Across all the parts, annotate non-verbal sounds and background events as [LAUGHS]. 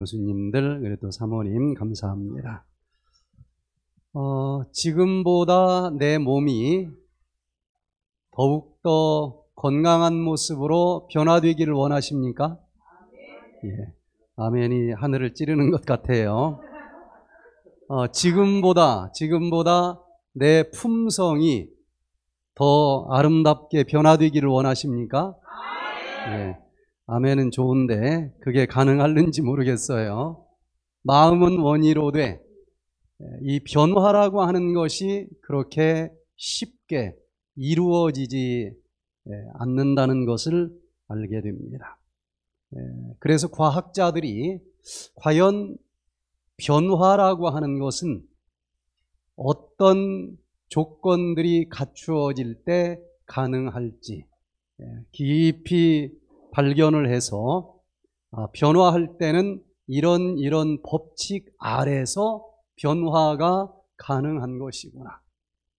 교수님들 그리고 또 사모님 감사합니다. 어, 지금보다 내 몸이 더욱더 건강한 모습으로 변화되기를 원하십니까? 예. 아멘이 하늘을 찌르는 것 같아요. 어, 지금보다, 지금보다 내 품성이 더 아름답게 변화되기를 원하십니까? 예. 아멘은 좋은데 그게 가능할는지 모르겠어요. 마음은 원의로 돼. 이 변화라고 하는 것이 그렇게 쉽게 이루어지지 예, 않는다는 것을 알게 됩니다. 예, 그래서 과학자들이 과연 변화라고 하는 것은 어떤 조건들이 갖추어질 때 가능할지 예, 깊이 발견을 해서 아, 변화할 때는 이런 이런 법칙 아래서 변화가 가능한 것이구나.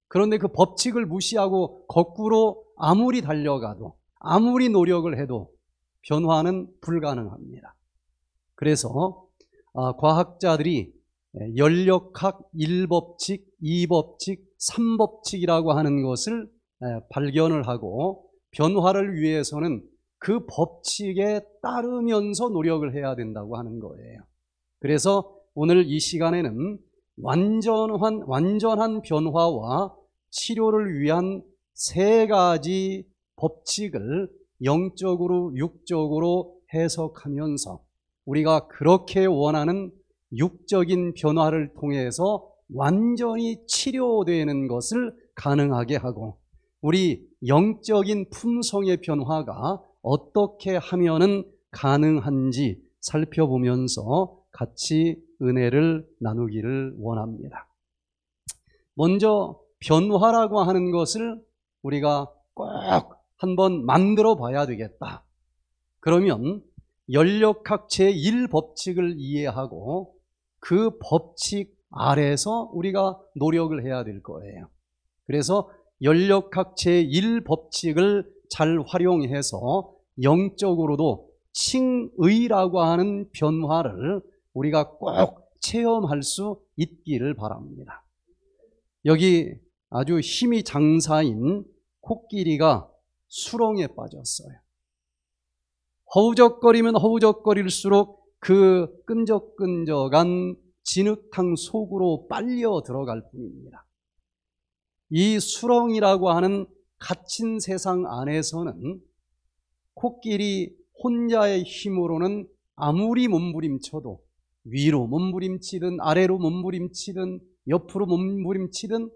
그런데 그 법칙을 무시하고 거꾸로 아무리 달려가도 아무리 노력을 해도 변화는 불가능합니다. 그래서 아, 과학자들이 예, 연력학 1법칙, 2법칙, 3법칙이라고 하는 것을 예, 발견을 하고 변화를 위해서는 그 법칙에 따르면서 노력을 해야 된다고 하는 거예요. 그래서 오늘 이 시간에는 완전한, 완전한 변화와 치료를 위한 세 가지 법칙을 영적으로, 육적으로 해석하면서 우리가 그렇게 원하는 육적인 변화를 통해서 완전히 치료되는 것을 가능하게 하고 우리 영적인 품성의 변화가 어떻게 하면은 가능한지 살펴보면서 같이 은혜를 나누기를 원합니다. 먼저 변화라고 하는 것을 우리가 꼭 한번 만들어 봐야 되겠다. 그러면 연력학 체1법칙을 이해하고 그 법칙 아래서 우리가 노력을 해야 될 거예요. 그래서 연력학 체1법칙을 잘 활용해서 영적으로도 칭의라고 하는 변화를 우리가 꼭 체험할 수 있기를 바랍니다. 여기 아주 힘이 장사인 코끼리가 수렁에 빠졌어요. 허우적거리면 허우적거릴수록 그 끈적끈적한 진흙탕 속으로 빨려 들어갈 뿐입니다. 이 수렁이라고 하는 갇힌 세상 안에서는 코끼리 혼자의 힘으로는 아무리 몸부림쳐도 위로 몸부림치든 아래로 몸부림치든 옆으로 몸부림치든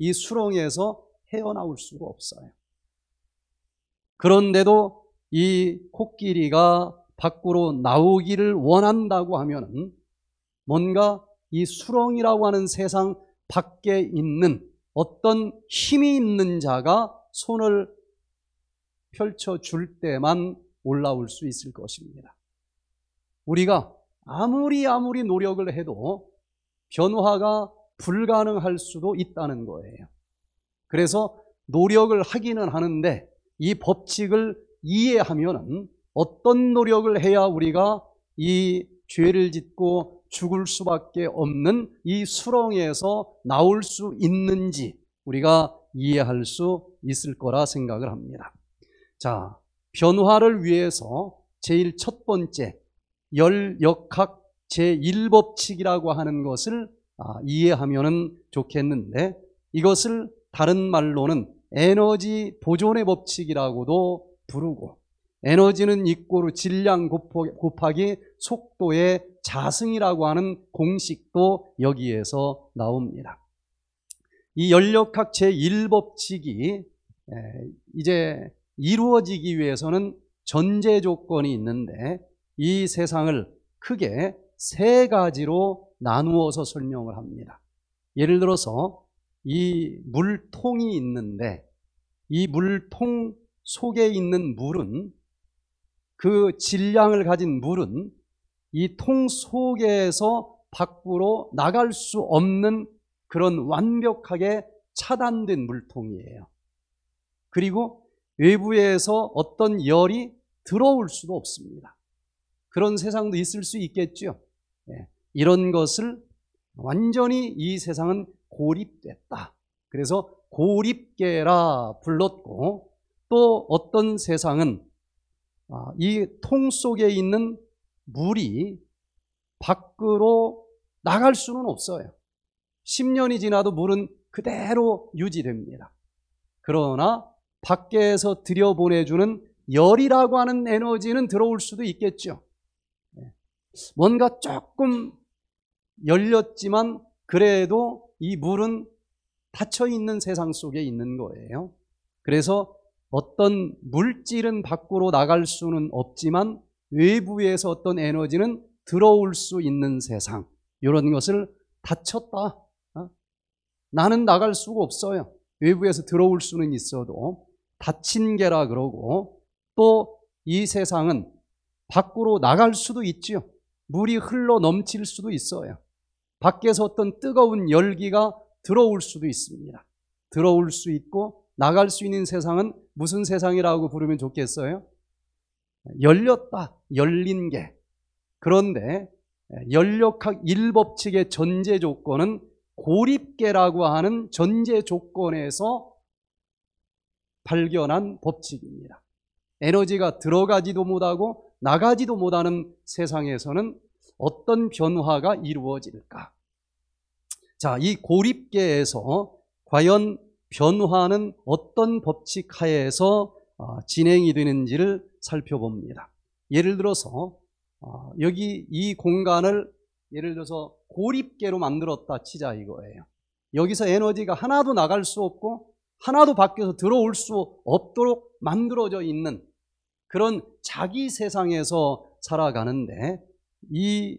이 수렁에서 헤어나올 수가 없어요. 그런데도 이 코끼리가 밖으로 나오기를 원한다고 하면은 뭔가 이 수렁이라고 하는 세상 밖에 있는 어떤 힘이 있는 자가 손을 펼쳐줄 때만 올라올 수 있을 것입니다. 우리가 아무리 아무리 노력을 해도 변화가 불가능할 수도 있다는 거예요. 그래서 노력을 하기는 하는데 이 법칙을 이해하면 어떤 노력을 해야 우리가 이 죄를 짓고 죽을 수밖에 없는 이 수렁에서 나올 수 있는지 우리가 이해할 수 있을 거라 생각을 합니다. 자, 변화를 위해서 제일 첫 번째 열역학 제1법칙이라고 하는 것을 아, 이해하면 좋겠는데 이것을 다른 말로는 에너지 보존의 법칙이라고도 부르고 에너지는 이꼬로 질량 곱하기 속도의 자승이라고 하는 공식도 여기에서 나옵니다. 이 연력학 제1법칙이 이제 이루어지기 위해서는 전제 조건이 있는데 이 세상을 크게 세 가지로 나누어서 설명을 합니다. 예를 들어서 이 물통이 있는데 이 물통 속에 있는 물은 그 질량을 가진 물은 이 통 속에서 밖으로 나갈 수 없는 그런 완벽하게 차단된 물통이에요. 그리고 외부에서 어떤 열이 들어올 수도 없습니다. 그런 세상도 있을 수 있겠죠. 예, 이런 것을 완전히 이 세상은 고립됐다. 그래서 고립계라 불렀고 또 어떤 세상은 아, 이통 속에 있는 물이 밖으로 나갈 수는 없어요. 10년이 지나도 물은 그대로 유지됩니다. 그러나 밖에서 들여보내주는 열이라고 하는 에너지는 들어올 수도 있겠죠. 네. 뭔가 조금 열렸지만 그래도 이 물은 닫혀 있는 세상 속에 있는 거예요. 그래서 어떤 물질은 밖으로 나갈 수는 없지만 외부에서 어떤 에너지는 들어올 수 있는 세상, 이런 것을 닫혔다. 나는 나갈 수가 없어요. 외부에서 들어올 수는 있어도 닫힌 개라 그러고 또 이 세상은 밖으로 나갈 수도 있지요. 물이 흘러 넘칠 수도 있어요. 밖에서 어떤 뜨거운 열기가 들어올 수도 있습니다. 들어올 수 있고 나갈 수 있는 세상은 무슨 세상이라고 부르면 좋겠어요? 열렸다, 열린 게. 그런데 열력학 일법칙의 전제 조건은 고립계라고 하는 전제 조건에서 발견한 법칙입니다. 에너지가 들어가지도 못하고 나가지도 못하는 세상에서는 어떤 변화가 이루어질까? 자, 이 고립계에서 과연 변화는 어떤 법칙 하에서 어, 진행이 되는지를 살펴봅니다. 예를 들어서 어, 여기 이 공간을 예를 들어서 고립계로 만들었다 치자 이거예요. 여기서 에너지가 하나도 나갈 수 없고 하나도 밖에서 들어올 수 없도록 만들어져 있는 그런 자기 세상에서 살아가는데 이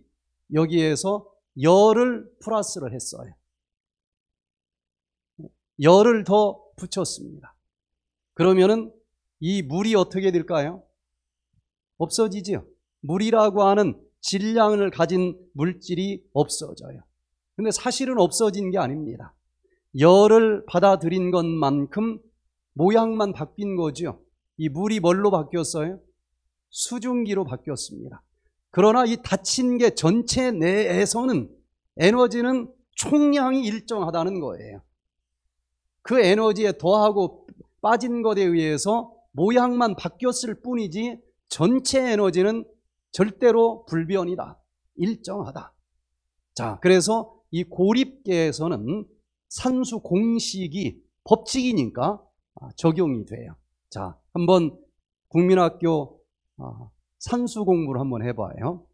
여기에서 열을 플러스를 했어요. 열을 더 붙였습니다. 그러면은 이 물이 어떻게 될까요? 없어지죠 물이라고 하는 질량을 가진 물질이 없어져요. 근데 사실은 없어진 게 아닙니다. 열을 받아들인 것만큼 모양만 바뀐 거죠. 이 물이 뭘로 바뀌었어요? 수증기로 바뀌었습니다. 그러나 이 닫힌 게 전체 내에서는 에너지는 총량이 일정하다는 거예요. 그 에너지에 더하고 빠진 것에 의해서 모양만 바뀌었을 뿐이지 전체 에너지는 절대로 불변이다. 일정하다. 자, 그래서 이 고립계에서는 산수 공식이 법칙이니까 아, 적용이 돼요. 자, 한번 국민학교 아, 산수 공부를 한번 해봐요.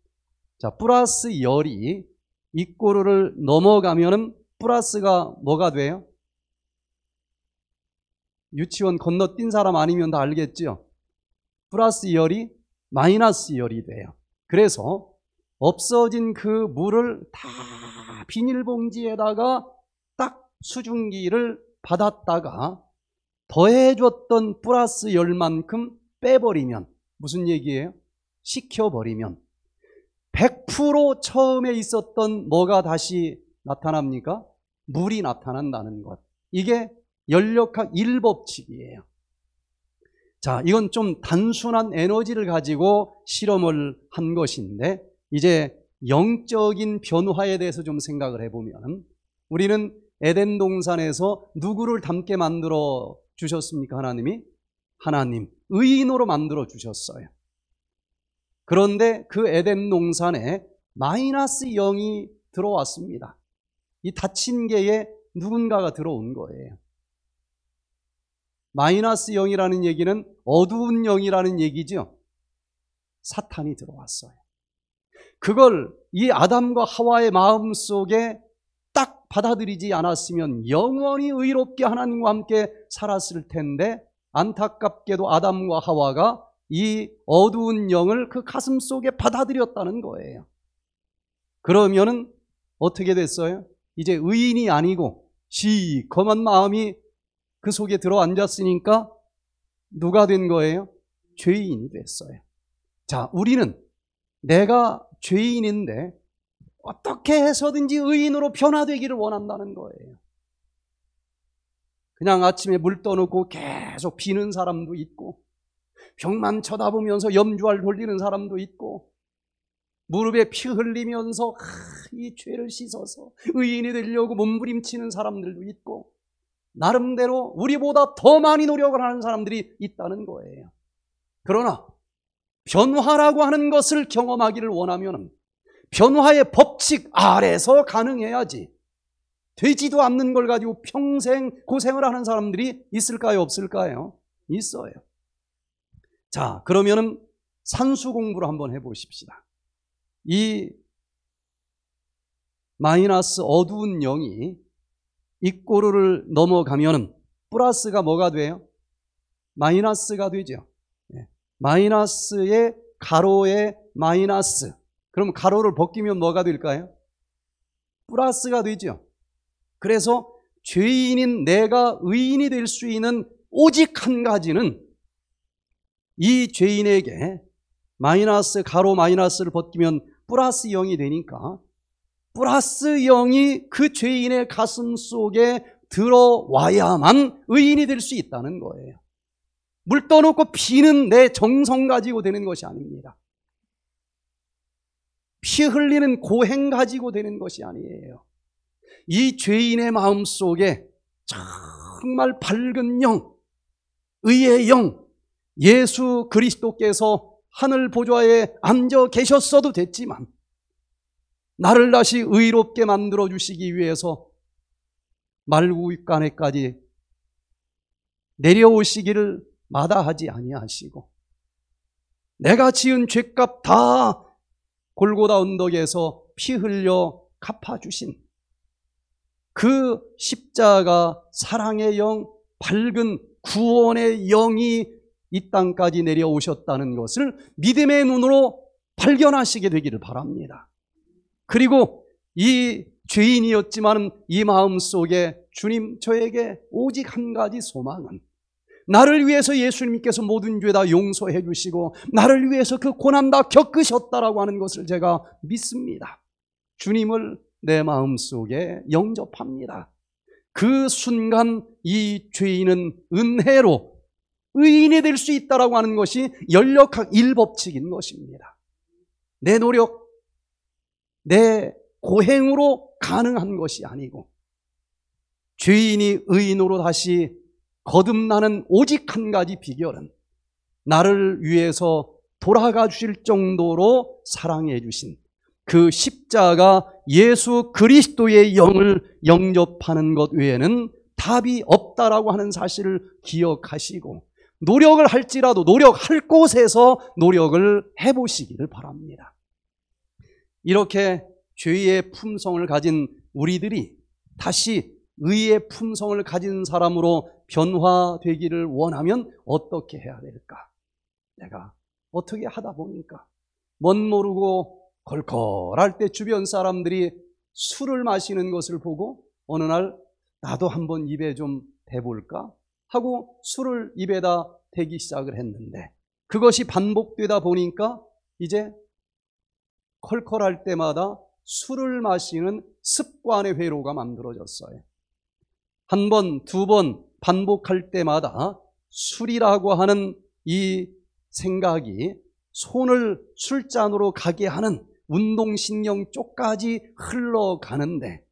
자, 플러스 열이 이꼬르를 넘어가면은 플러스가 뭐가 돼요? 유치원 건너뛴 사람 아니면 다알겠죠 플러스 열이 마이너스 열이 돼요. 그래서 없어진 그 물을 다 비닐봉지에다가 딱 수증기를 받았다가 더해줬던 플러스 열만큼 빼버리면 무슨 얘기예요? 식혀버리면 100% 처음에 있었던 뭐가 다시 나타납니까? 물이 나타난다는 것. 이게 연력학 일법칙이에요. 자, 이건 좀 단순한 에너지를 가지고 실험을 한 것인데 이제 영적인 변화에 대해서 좀 생각을 해보면 우리는 에덴 동산에서 누구를 닮게 만들어 주셨습니까? 하나님이 하나님 의인으로 만들어 주셨어요. 그런데 그 에덴 동산에 마이너스 0이 들어왔습니다. 이 닫힌 개에 누군가가 들어온 거예요. 마이너스 0이라는 얘기는 어두운 0이라는 얘기죠. 사탄이 들어왔어요. 그걸 이 아담과 하와의 마음 속에 딱 받아들이지 않았으면 영원히 의롭게 하나님과 함께 살았을 텐데 안타깝게도 아담과 하와가 이 어두운 영을 그 가슴 속에 받아들였다는 거예요. 그러면은 어떻게 됐어요? 이제 의인이 아니고 시커먼 마음이 그 속에 들어앉았으니까 누가 된 거예요? 죄인이 됐어요. 자, 우리는 내가 죄인인데 어떻게 해서든지 의인으로 변화되기를 원한다는 거예요. 그냥 아침에 물 떠놓고 계속 비는 사람도 있고, 벽만 쳐다보면서 염주알 돌리는 사람도 있고, 무릎에 피 흘리면서 아, 이 죄를 씻어서 의인이 되려고 몸부림치는 사람들도 있고, 나름대로 우리보다 더 많이 노력을 하는 사람들이 있다는 거예요. 그러나 변화라고 하는 것을 경험하기를 원하면 변화의 법칙 아래서 가능해야지 되지도 않는 걸 가지고 평생 고생을 하는 사람들이 있을까요? 없을까요? 있어요. 자, 그러면 산수 공부를 한번 해보십시다. 이 마이너스 어두운 영이 이 꼬르를 넘어가면 플러스가 뭐가 돼요? 마이너스가 되죠. 예. 마이너스의 가로의 마이너스. 그럼 가로를 벗기면 뭐가 될까요? 플러스가 되죠. 그래서 죄인인 내가 의인이 될 수 있는 오직 한 가지는 이 죄인에게 마이너스 가로 마이너스를 벗기면 플러스 0이 되니까 플러스 영이 그 죄인의 가슴 속에 들어와야만 의인이 될 수 있다는 거예요. 물 떠놓고 피는 내 정성 가지고 되는 것이 아닙니다. 피 흘리는 고행 가지고 되는 것이 아니에요. 이 죄인의 마음 속에 정말 밝은 영, 의의 영, 예수 그리스도께서 하늘 보좌에 앉아 계셨어도 됐지만 나를 다시 의롭게 만들어 주시기 위해서 말구간에까지 입 내려오시기를 마다하지 아니하시고 내가 지은 죄값 다 골고다 언덕에서 피 흘려 갚아주신 그 십자가 사랑의 영 밝은 구원의 영이 이 땅까지 내려오셨다는 것을 믿음의 눈으로 발견하시게 되기를 바랍니다. 그리고 이 죄인이었지만 이 마음 속에 주님 저에게 오직 한 가지 소망은 나를 위해서 예수님께서 모든 죄다 용서해 주시고 나를 위해서 그 고난 다 겪으셨다라고 하는 것을 제가 믿습니다. 주님을 내 마음 속에 영접합니다. 그 순간 이 죄인은 은혜로 의인이 될 수 있다라고 하는 것이 연력학 일법칙인 것입니다. 내 노력, 내 고행으로 가능한 것이 아니고 죄인이 의인으로 다시 거듭나는 오직 한 가지 비결은 나를 위해서 돌아가 주실 정도로 사랑해 주신 그 십자가 예수 그리스도의 영을 영접하는 것 외에는 답이 없다라고 하는 사실을 기억하시고 노력을 할지라도 노력할 곳에서 노력을 해보시기를 바랍니다. 이렇게 죄의 품성을 가진 우리들이 다시 의의 품성을 가진 사람으로 변화되기를 원하면 어떻게 해야 될까? 내가 어떻게 하다 보니까 멋 모르고 걸걸할 때 주변 사람들이 술을 마시는 것을 보고 어느 날 나도 한번 입에 좀 대볼까 하고 술을 입에다 대기 시작을 했는데 그것이 반복되다 보니까 이제 컬컬할 때마다 술을 마시는 습관의 회로가 만들어졌어요. 한 번, 두 번 반복할 때마다 술이라고 하는 이 생각이 손을 술잔으로 가게 하는 운동신경 쪽까지 흘러가는데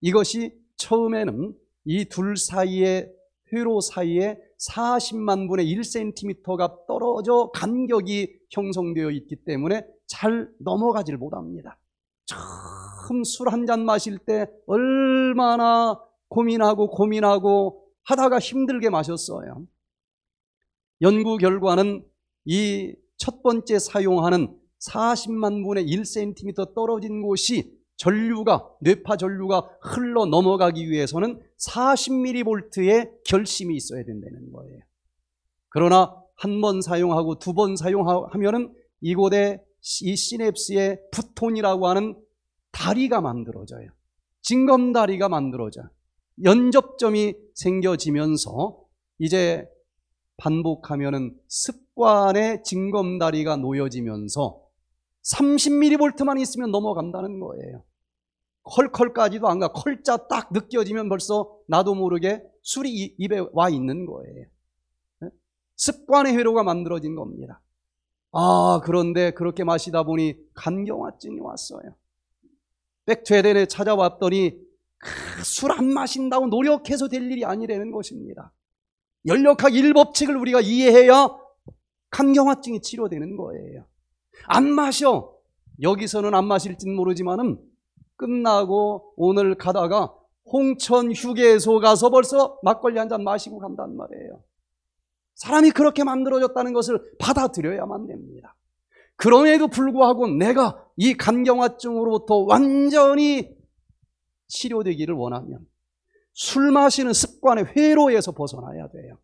이것이 처음에는 이 둘 사이의 회로 사이에 40만 분의 1cm가 떨어져 간격이 형성되어 있기 때문에 잘 넘어가질 못합니다. 처음 술 한잔 마실 때 얼마나 고민하고 고민하고 하다가 힘들게 마셨어요. 연구 결과는 이 첫 번째 사용하는 40만 분의 1cm 떨어진 곳이 전류가 뇌파 전류가 흘러 넘어가기 위해서는 40mV의 결심이 있어야 된다는 거예요. 그러나 한 번 사용하고 두 번 사용하면은 이곳에 이 시냅스에 푸톤이라고 하는 다리가 만들어져요. 징검다리가 만들어져 연접점이 생겨지면서 이제 반복하면은 습관의 징검다리가 놓여지면서 30mV만 있으면 넘어간다는 거예요. 컬컬까지도 안 가. 컬자 딱 느껴지면 벌써 나도 모르게 술이 입에 와 있는 거예요. 네? 습관의 회로가 만들어진 겁니다. 아, 그런데 그렇게 마시다 보니 간경화증이 왔어요. 백트에덴에 찾아왔더니 술 안 마신다고 노력해서 될 일이 아니라는 것입니다. 열역학 일법칙을 우리가 이해해야 간경화증이 치료되는 거예요. 안 마셔. 여기서는 안 마실진 모르지만은 끝나고 오늘 가다가 홍천 휴게소 가서 벌써 막걸리 한 잔 마시고 간단 말이에요. 사람이 그렇게 만들어졌다는 것을 받아들여야만 됩니다. 그럼에도 불구하고 내가 이 간경화증으로부터 완전히 치료되기를 원하면 술 마시는 습관의 회로에서 벗어나야 돼요.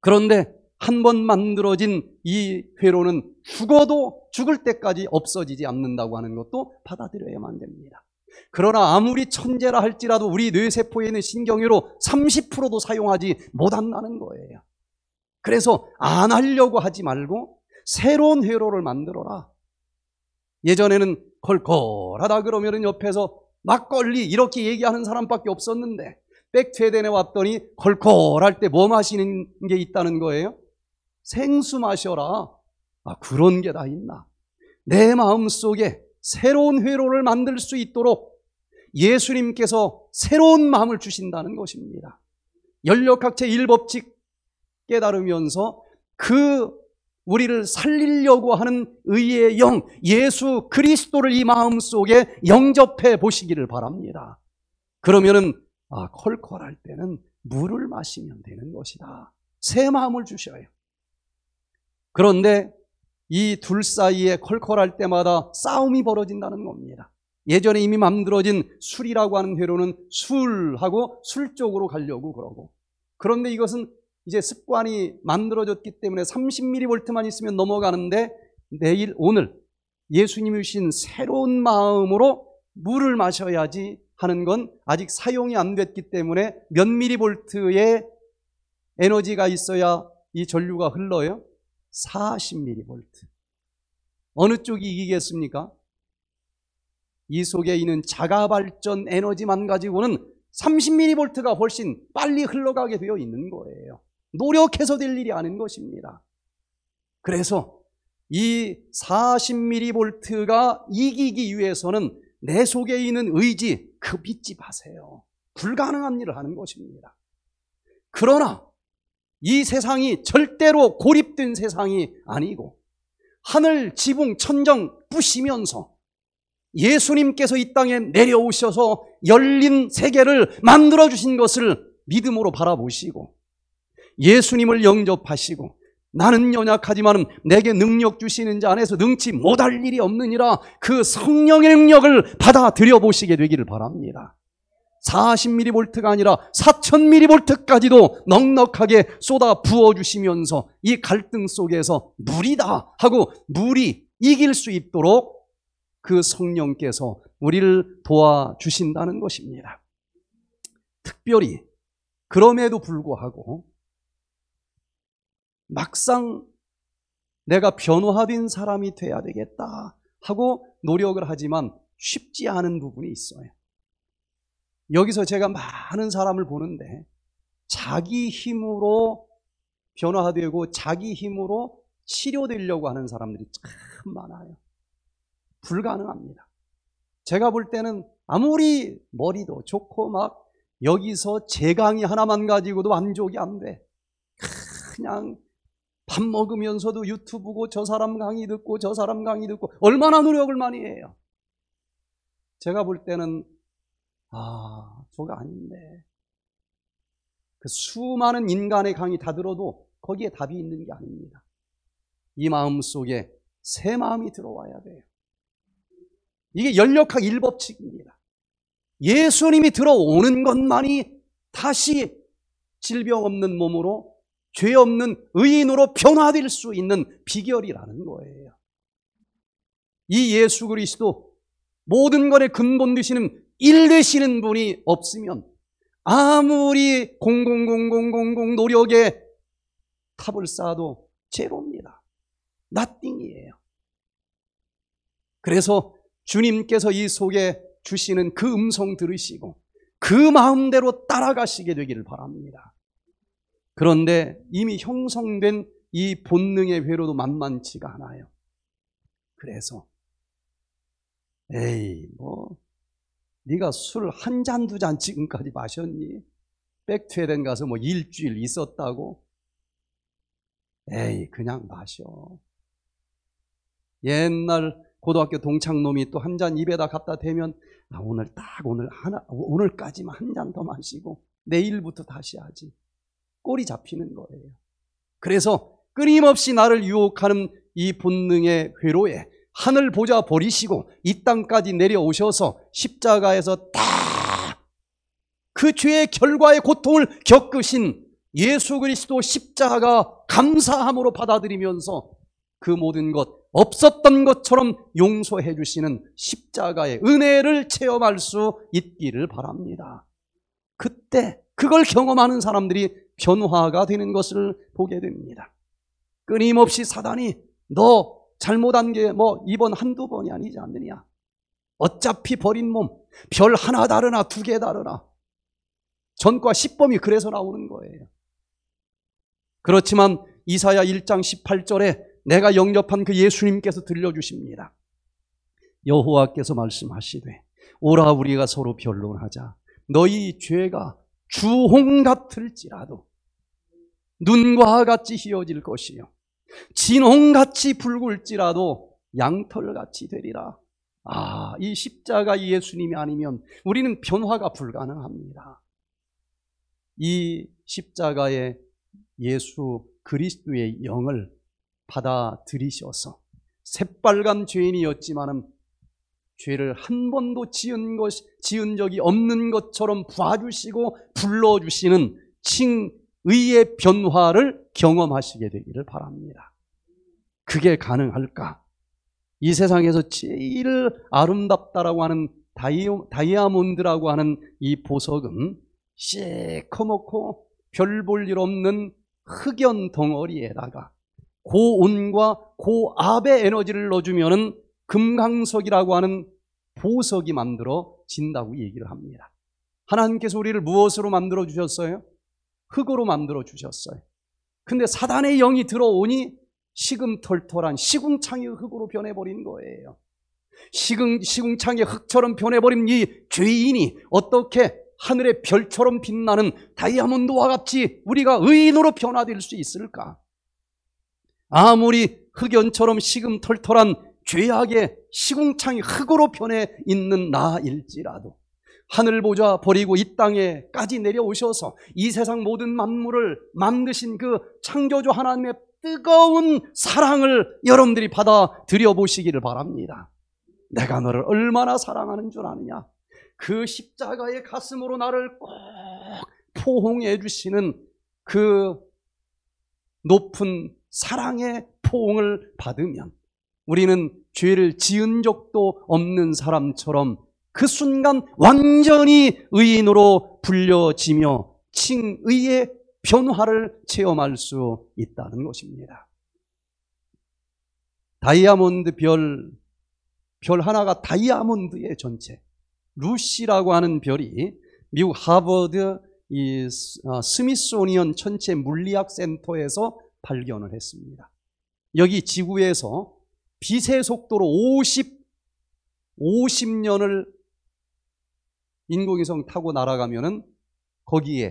그런데 한 번 만들어진 이 회로는 죽어도 죽을 때까지 없어지지 않는다고 하는 것도 받아들여야만 됩니다. 그러나 아무리 천재라 할지라도 우리 뇌세포에 있는 신경으로 30%도 사용하지 못한다는 거예요. 그래서 안 하려고 하지 말고 새로운 회로를 만들어라. 예전에는 콜콜하다 그러면 옆에서 막걸리 이렇게 얘기하는 사람밖에 없었는데 백트에에 왔더니 콜콜할 때 뭐 마시는 게 있다는 거예요? 생수 마셔라. 아, 그런 게 다 있나. 내 마음 속에 새로운 회로를 만들 수 있도록 예수님께서 새로운 마음을 주신다는 것입니다. 연력학체 일법칙 깨달으면서 그 우리를 살리려고 하는 의의 영, 예수 그리스도를 이 마음 속에 영접해 보시기를 바랍니다. 그러면은, 아, 컬컬할 때는 물을 마시면 되는 것이다. 새 마음을 주셔요. 그런데 이 둘 사이에 컬컬할 때마다 싸움이 벌어진다는 겁니다. 예전에 이미 만들어진 술이라고 하는 회로는 술하고 술 쪽으로 가려고 그러고. 그런데 이것은 이제 습관이 만들어졌기 때문에 30mV만 있으면 넘어가는데 내일 오늘 예수님이 주신 새로운 마음으로 물을 마셔야지 하는 건 아직 사용이 안 됐기 때문에 몇 미리볼트의 에너지가 있어야 이 전류가 흘러요? 40mV. 어느 쪽이 이기겠습니까? 이 속에 있는 자가발전 에너지만 가지고는 30mV가 훨씬 빨리 흘러가게 되어 있는 거예요. 노력해서 될 일이 아닌 것입니다. 그래서 이 40mV가 이기기 위해서는 내 속에 있는 의지 그 믿지 마세요. 불가능한 일을 하는 것입니다. 그러나 이 세상이 절대로 고립된 세상이 아니고 하늘 지붕 천정 부시면서 예수님께서 이 땅에 내려오셔서 열린 세계를 만들어 주신 것을 믿음으로 바라보시고 예수님을 영접하시고 나는 연약하지만 내게 능력 주시는 자 안에서 능치 못할 일이 없느니라 그 성령의 능력을 받아들여 보시게 되기를 바랍니다. 40mV가 아니라 4000mV까지도 넉넉하게 쏟아 부어주시면서 이 갈등 속에서 물이다 하고 물이 이길 수 있도록 그 성령께서 우리를 도와주신다는 것입니다. 특별히 그럼에도 불구하고 막상 내가 변화된 사람이 돼야 되겠다 하고 노력을 하지만 쉽지 않은 부분이 있어요. 여기서 제가 많은 사람을 보는데 자기 힘으로 변화되고 자기 힘으로 치료되려고 하는 사람들이 참 많아요. 불가능합니다. 제가 볼 때는 아무리 머리도 좋고 막 여기서 재강이 하나만 가지고도 만족이 안 돼. 그냥 밥 먹으면서도 유튜브고 저 사람 강의 듣고 저 사람 강의 듣고 얼마나 노력을 많이 해요. 제가 볼 때는 아, 저가 아닌데. 그 수많은 인간의 강의 다 들어도 거기에 답이 있는 게 아닙니다. 이 마음 속에 새 마음이 들어와야 돼요. 이게 연력학 일법칙입니다. 예수님이 들어오는 것만이 다시 질병 없는 몸으로 죄 없는 의인으로 변화될 수 있는 비결이라는 거예요. 이 예수 그리스도 모든 것의 근본 되시는 일 되시는 분이 없으면 아무리 0 0 0 0 0 0 노력에 탑을 쌓아도 제로입니다. 나띵이에요. 그래서 주님께서 이 속에 주시는 그 음성 들으시고 그 마음대로 따라가시게 되기를 바랍니다. 그런데 이미 형성된 이 본능의 회로도 만만치가 않아요. 그래서 에이 뭐 네가 술 한 잔 두 잔 지금까지 마셨니? 백트에덴 가서 뭐 일주일 있었다고? 에이 그냥 마셔. 옛날 고등학교 동창놈이 또 한 잔 입에다 갖다 대면 나 아, 오늘 딱 오늘 하나 오늘까지만 한 잔 더 마시고 내일부터 다시 하지. 꼬리 잡히는 거예요. 그래서 끊임없이 나를 유혹하는 이 본능의 회로에 하늘 보자 버리시고 이 땅까지 내려오셔서 십자가에서 딱그 죄의 결과의 고통을 겪으신 예수 그리스도 십자가 감사함으로 받아들이면서 그 모든 것 없었던 것처럼 용서해 주시는 십자가의 은혜를 체험할 수 있기를 바랍니다. 그때 그걸 경험하는 사람들이 변화가 되는 것을 보게 됩니다. 끊임없이 사단이 너 잘못한 게 뭐 이번 한두 번이 아니지 않느냐. 어차피 버린 몸, 별 하나 다르나 두 개 다르나. 전과 10범이 그래서 나오는 거예요. 그렇지만 이사야 1장 18절에 내가 영접한 그 예수님께서 들려주십니다. 여호와께서 말씀하시되 오라 우리가 서로 변론하자. 너희 죄가 주홍 같을지라도 눈과 같이 휘어질 것이요 진홍 같이 붉을지라도 양털 같이 되리라. 아, 이 십자가 예수님이 아니면 우리는 변화가 불가능합니다. 이 십자가의 예수 그리스도의 영을 받아들이셔서 새빨간 죄인이었지만은 죄를 한 번도 지은 것, 지은 적이 없는 것처럼 봐주시고 불러주시는 칭의의 변화를 경험하시게 되기를 바랍니다. 그게 가능할까? 이 세상에서 제일 아름답다라고 하는 다이, 아몬드라고 하는 이 보석은 시커멓고 별 볼 일 없는 흑연 덩어리에다가 고온과 고압의 에너지를 넣어주면 금강석이라고 하는 보석이 만들어진다고 얘기를 합니다. 하나님께서 우리를 무엇으로 만들어 주셨어요? 흙으로 만들어 주셨어요. 근데 사단의 영이 들어오니 시금털털한 시궁창이 흙으로 변해버린 거예요. 시궁, 시궁창이 흙처럼 변해버린 이 죄인이 어떻게 하늘의 별처럼 빛나는 다이아몬드와 같이 우리가 의인으로 변화될 수 있을까? 아무리 흑연처럼 시금털털한 죄악의 시궁창이 흙으로 변해 있는 나일지라도 하늘 보좌 버리고 이 땅에까지 내려오셔서 이 세상 모든 만물을 만드신 그 창조주 하나님의 뜨거운 사랑을 여러분들이 받아들여 보시기를 바랍니다. 내가 너를 얼마나 사랑하는 줄 아느냐? 그 십자가의 가슴으로 나를 꼭 포옹해 주시는 그 높은 사랑의 포옹을 받으면 우리는 죄를 지은 적도 없는 사람처럼 그 순간 완전히 의인으로 불려지며 칭의의 변화를 체험할 수 있다는 것입니다. 다이아몬드 별, 별 하나가 다이아몬드의 전체. 루시라고 하는 별이 미국 하버드 이 어, 스미소니언 천체 물리학 센터에서 발견을 했습니다. 여기 지구에서 빛의 속도로 50, 50년을 인공위성 타고 날아가면은 거기에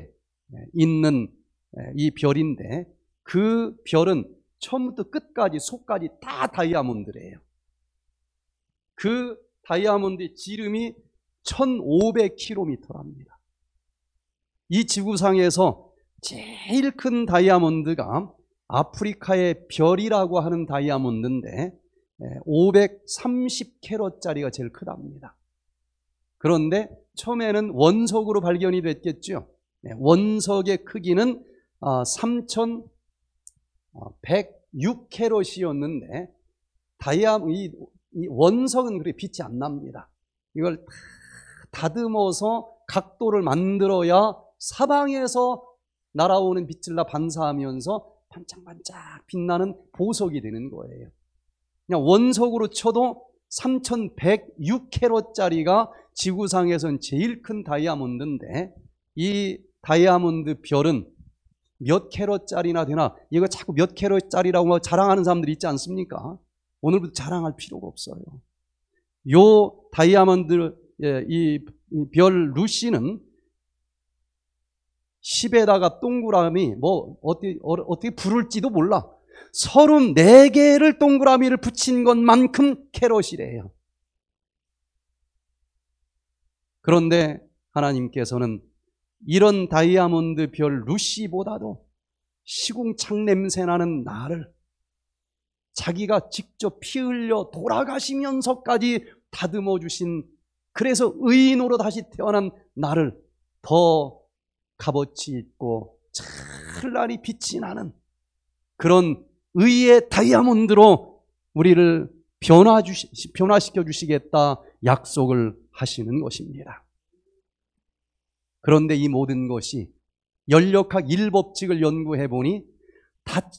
예, 있는 예, 이 별인데 그 별은 처음부터 끝까지 속까지 다 다이아몬드래요. 그 다이아몬드의 지름이 1500km랍니다. 이 지구상에서 제일 큰 다이아몬드가 아프리카의 별이라고 하는 다이아몬드인데 530캐럿짜리가 예, 제일 크답니다. 그런데 처음에는 원석으로 발견이 됐겠죠. 예, 원석의 크기는 3,106캐럿이었는데 아, 어, 다이아 몬드이 원석은 그렇게 빛이 안 납니다. 이걸 다듬어서 각도를 만들어야 사방에서 날아오는 빛을 다 반사하면서 반짝반짝 빛나는 보석이 되는 거예요. 그냥 원석으로 쳐도 3,106캐럿짜리가 지구상에선 제일 큰 다이아몬드인데 이 다이아몬드 별은 몇 캐럿짜리나 되나 이거 자꾸 몇 캐럿짜리라고 자랑하는 사람들이 있지 않습니까? 오늘부터 자랑할 필요가 없어요. 요 다이아몬드 예, 이별 루시는 10에다가 동그라미 뭐 어디, 어, 어떻게 부를지도 몰라. 서른 네개를 동그라미를 붙인 것만큼 캐롯이래요. 그런데 하나님께서는 이런 다이아몬드 별 루시보다도 시궁창 냄새 나는 나를 자기가 직접 피 흘려 돌아가시면서까지 다듬어 주신 그래서 의인으로 다시 태어난 나를 더 값어치 있고 찬란히 빛이 나는 그런 의의 다이아몬드로 우리를 변화 주시, 변화시켜 주시겠다 약속을 하시는 것입니다. 그런데 이 모든 것이 연력학 일법칙을 연구해 보니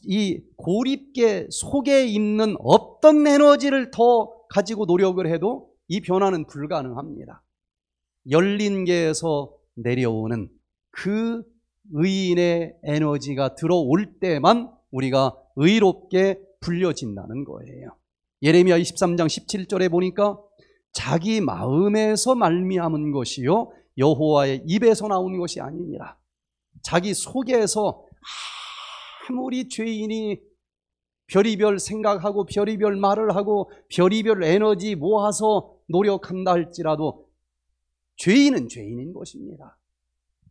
이 고립계 속에 있는 어떤 에너지를 더 가지고 노력을 해도 이 변화는 불가능합니다. 열린계에서 내려오는 그 의인의 에너지가 들어올 때만 우리가 의롭게 불려진다는 거예요. 예레미야 23장 17절에 보니까 자기 마음에서 말미암은 것이요 여호와의 입에서 나온 것이 아니니라. 자기 속에서 아무리 죄인이 별이별 생각하고 별이별 말을 하고 별이별 에너지 모아서 노력한다 할지라도 죄인은 죄인인 것입니다.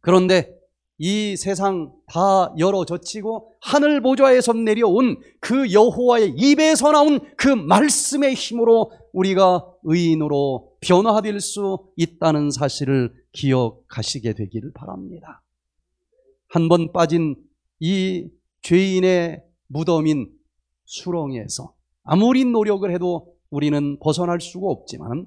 그런데 이 세상 다 열어젖히고 하늘 보좌에서 내려온 그 여호와의 입에서 나온 그 말씀의 힘으로 우리가 의인으로 변화될 수 있다는 사실을 기억하시게 되기를 바랍니다. 한 번 빠진 이 죄인의 무덤인 수렁에서 아무리 노력을 해도 우리는 벗어날 수가 없지만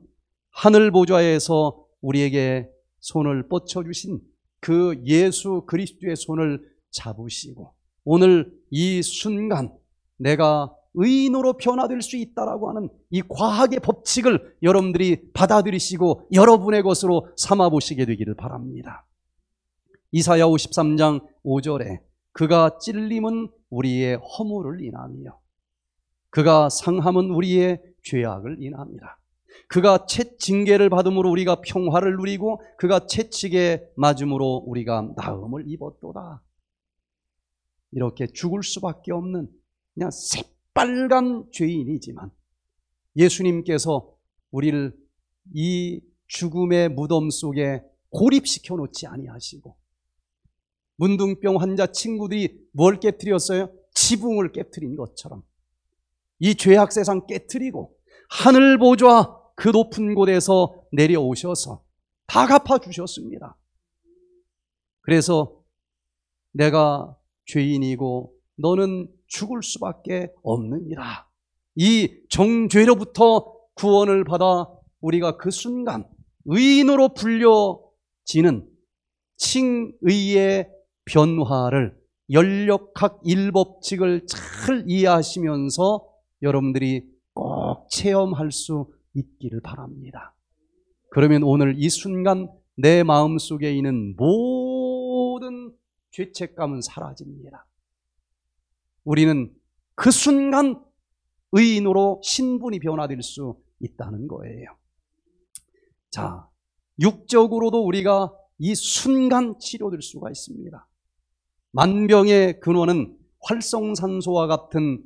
하늘 보좌에서 우리에게 손을 뻗쳐 주신 그 예수 그리스도의 손을 잡으시고 오늘 이 순간 내가 의인으로 변화될 수 있다라고 하는 이 과학의 법칙을 여러분들이 받아들이시고 여러분의 것으로 삼아 보시게 되기를 바랍니다. 이사야 53장 5절에 그가 찔림은 우리의 허물을 인함이요 그가 상함은 우리의 죄악을 인함이라. 그가 채징계를 받음으로 우리가 평화를 누리고 그가 채찍에 맞음으로 우리가 나음을 입었도다. 이렇게 죽을 수밖에 없는 그냥 새빨간 죄인이지만 예수님께서 우리를 이 죽음의 무덤 속에 고립시켜 놓지 아니하시고 문둥병 환자 친구들이 뭘 깨뜨렸어요? 지붕을 깨뜨린 것처럼 이 죄악 세상 깨뜨리고 하늘 보좌 그 높은 곳에서 내려오셔서 다 갚아주셨습니다. 그래서 내가 죄인이고 너는 죽을 수밖에 없느니라. 이 정죄로부터 구원을 받아 우리가 그 순간 의인으로 불려지는 칭의의 변화를 연력학 일법칙을 잘 이해하시면서 여러분들이 꼭 체험할 수 있기를 바랍니다. 그러면 오늘 이 순간 내 마음 속에 있는 모든 죄책감은 사라집니다. 우리는 그 순간 의인으로 신분이 변화될 수 있다는 거예요. 자, 육적으로도 우리가 이 순간 치료될 수가 있습니다. 만병의 근원은 활성산소와 같은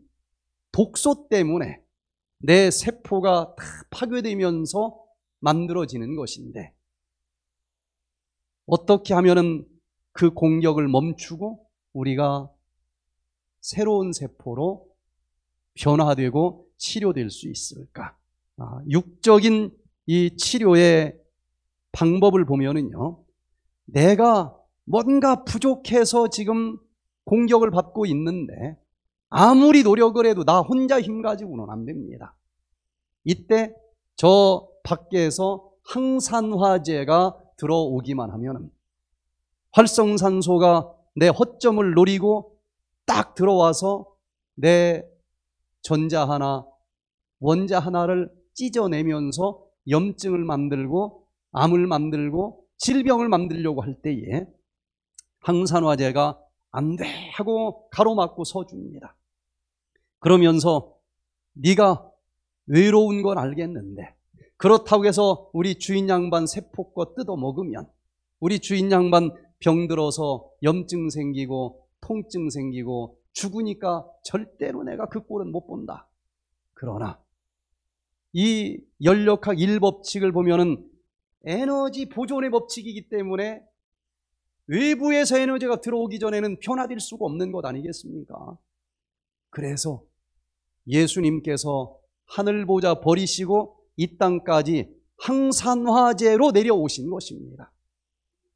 독소 때문에 내 세포가 다 파괴되면서 만들어지는 것인데 어떻게 하면은 그 공격을 멈추고 우리가 새로운 세포로 변화되고 치료될 수 있을까? 아, 육적인 이 치료의 방법을 보면은요, 내가 뭔가 부족해서 지금 공격을 받고 있는데 아무리 노력을 해도 나 혼자 힘 가지고는 안 됩니다. 이때 저 밖에서 항산화제가 들어오기만 하면 활성산소가 내 허점을 노리고 딱 들어와서 내 전자 하나, 원자 하나를 찢어내면서 염증을 만들고 암을 만들고 질병을 만들려고 할 때에 항산화제가 안돼 하고 가로막고 서줍니다. 그러면서 네가 외로운 건 알겠는데 그렇다고 해서 우리 주인 양반 세포껏 뜯어 먹으면 우리 주인 양반 병들어서 염증 생기고 통증 생기고 죽으니까 절대로 내가 그 꼴은 못 본다. 그러나 이 연력학 1법칙을 보면은 에너지 보존의 법칙이기 때문에 외부에서 에너지가 들어오기 전에는 변화될 수가 없는 것 아니겠습니까? 그래서 예수님께서 하늘 보자 버리시고 이 땅까지 항산화제로 내려오신 것입니다.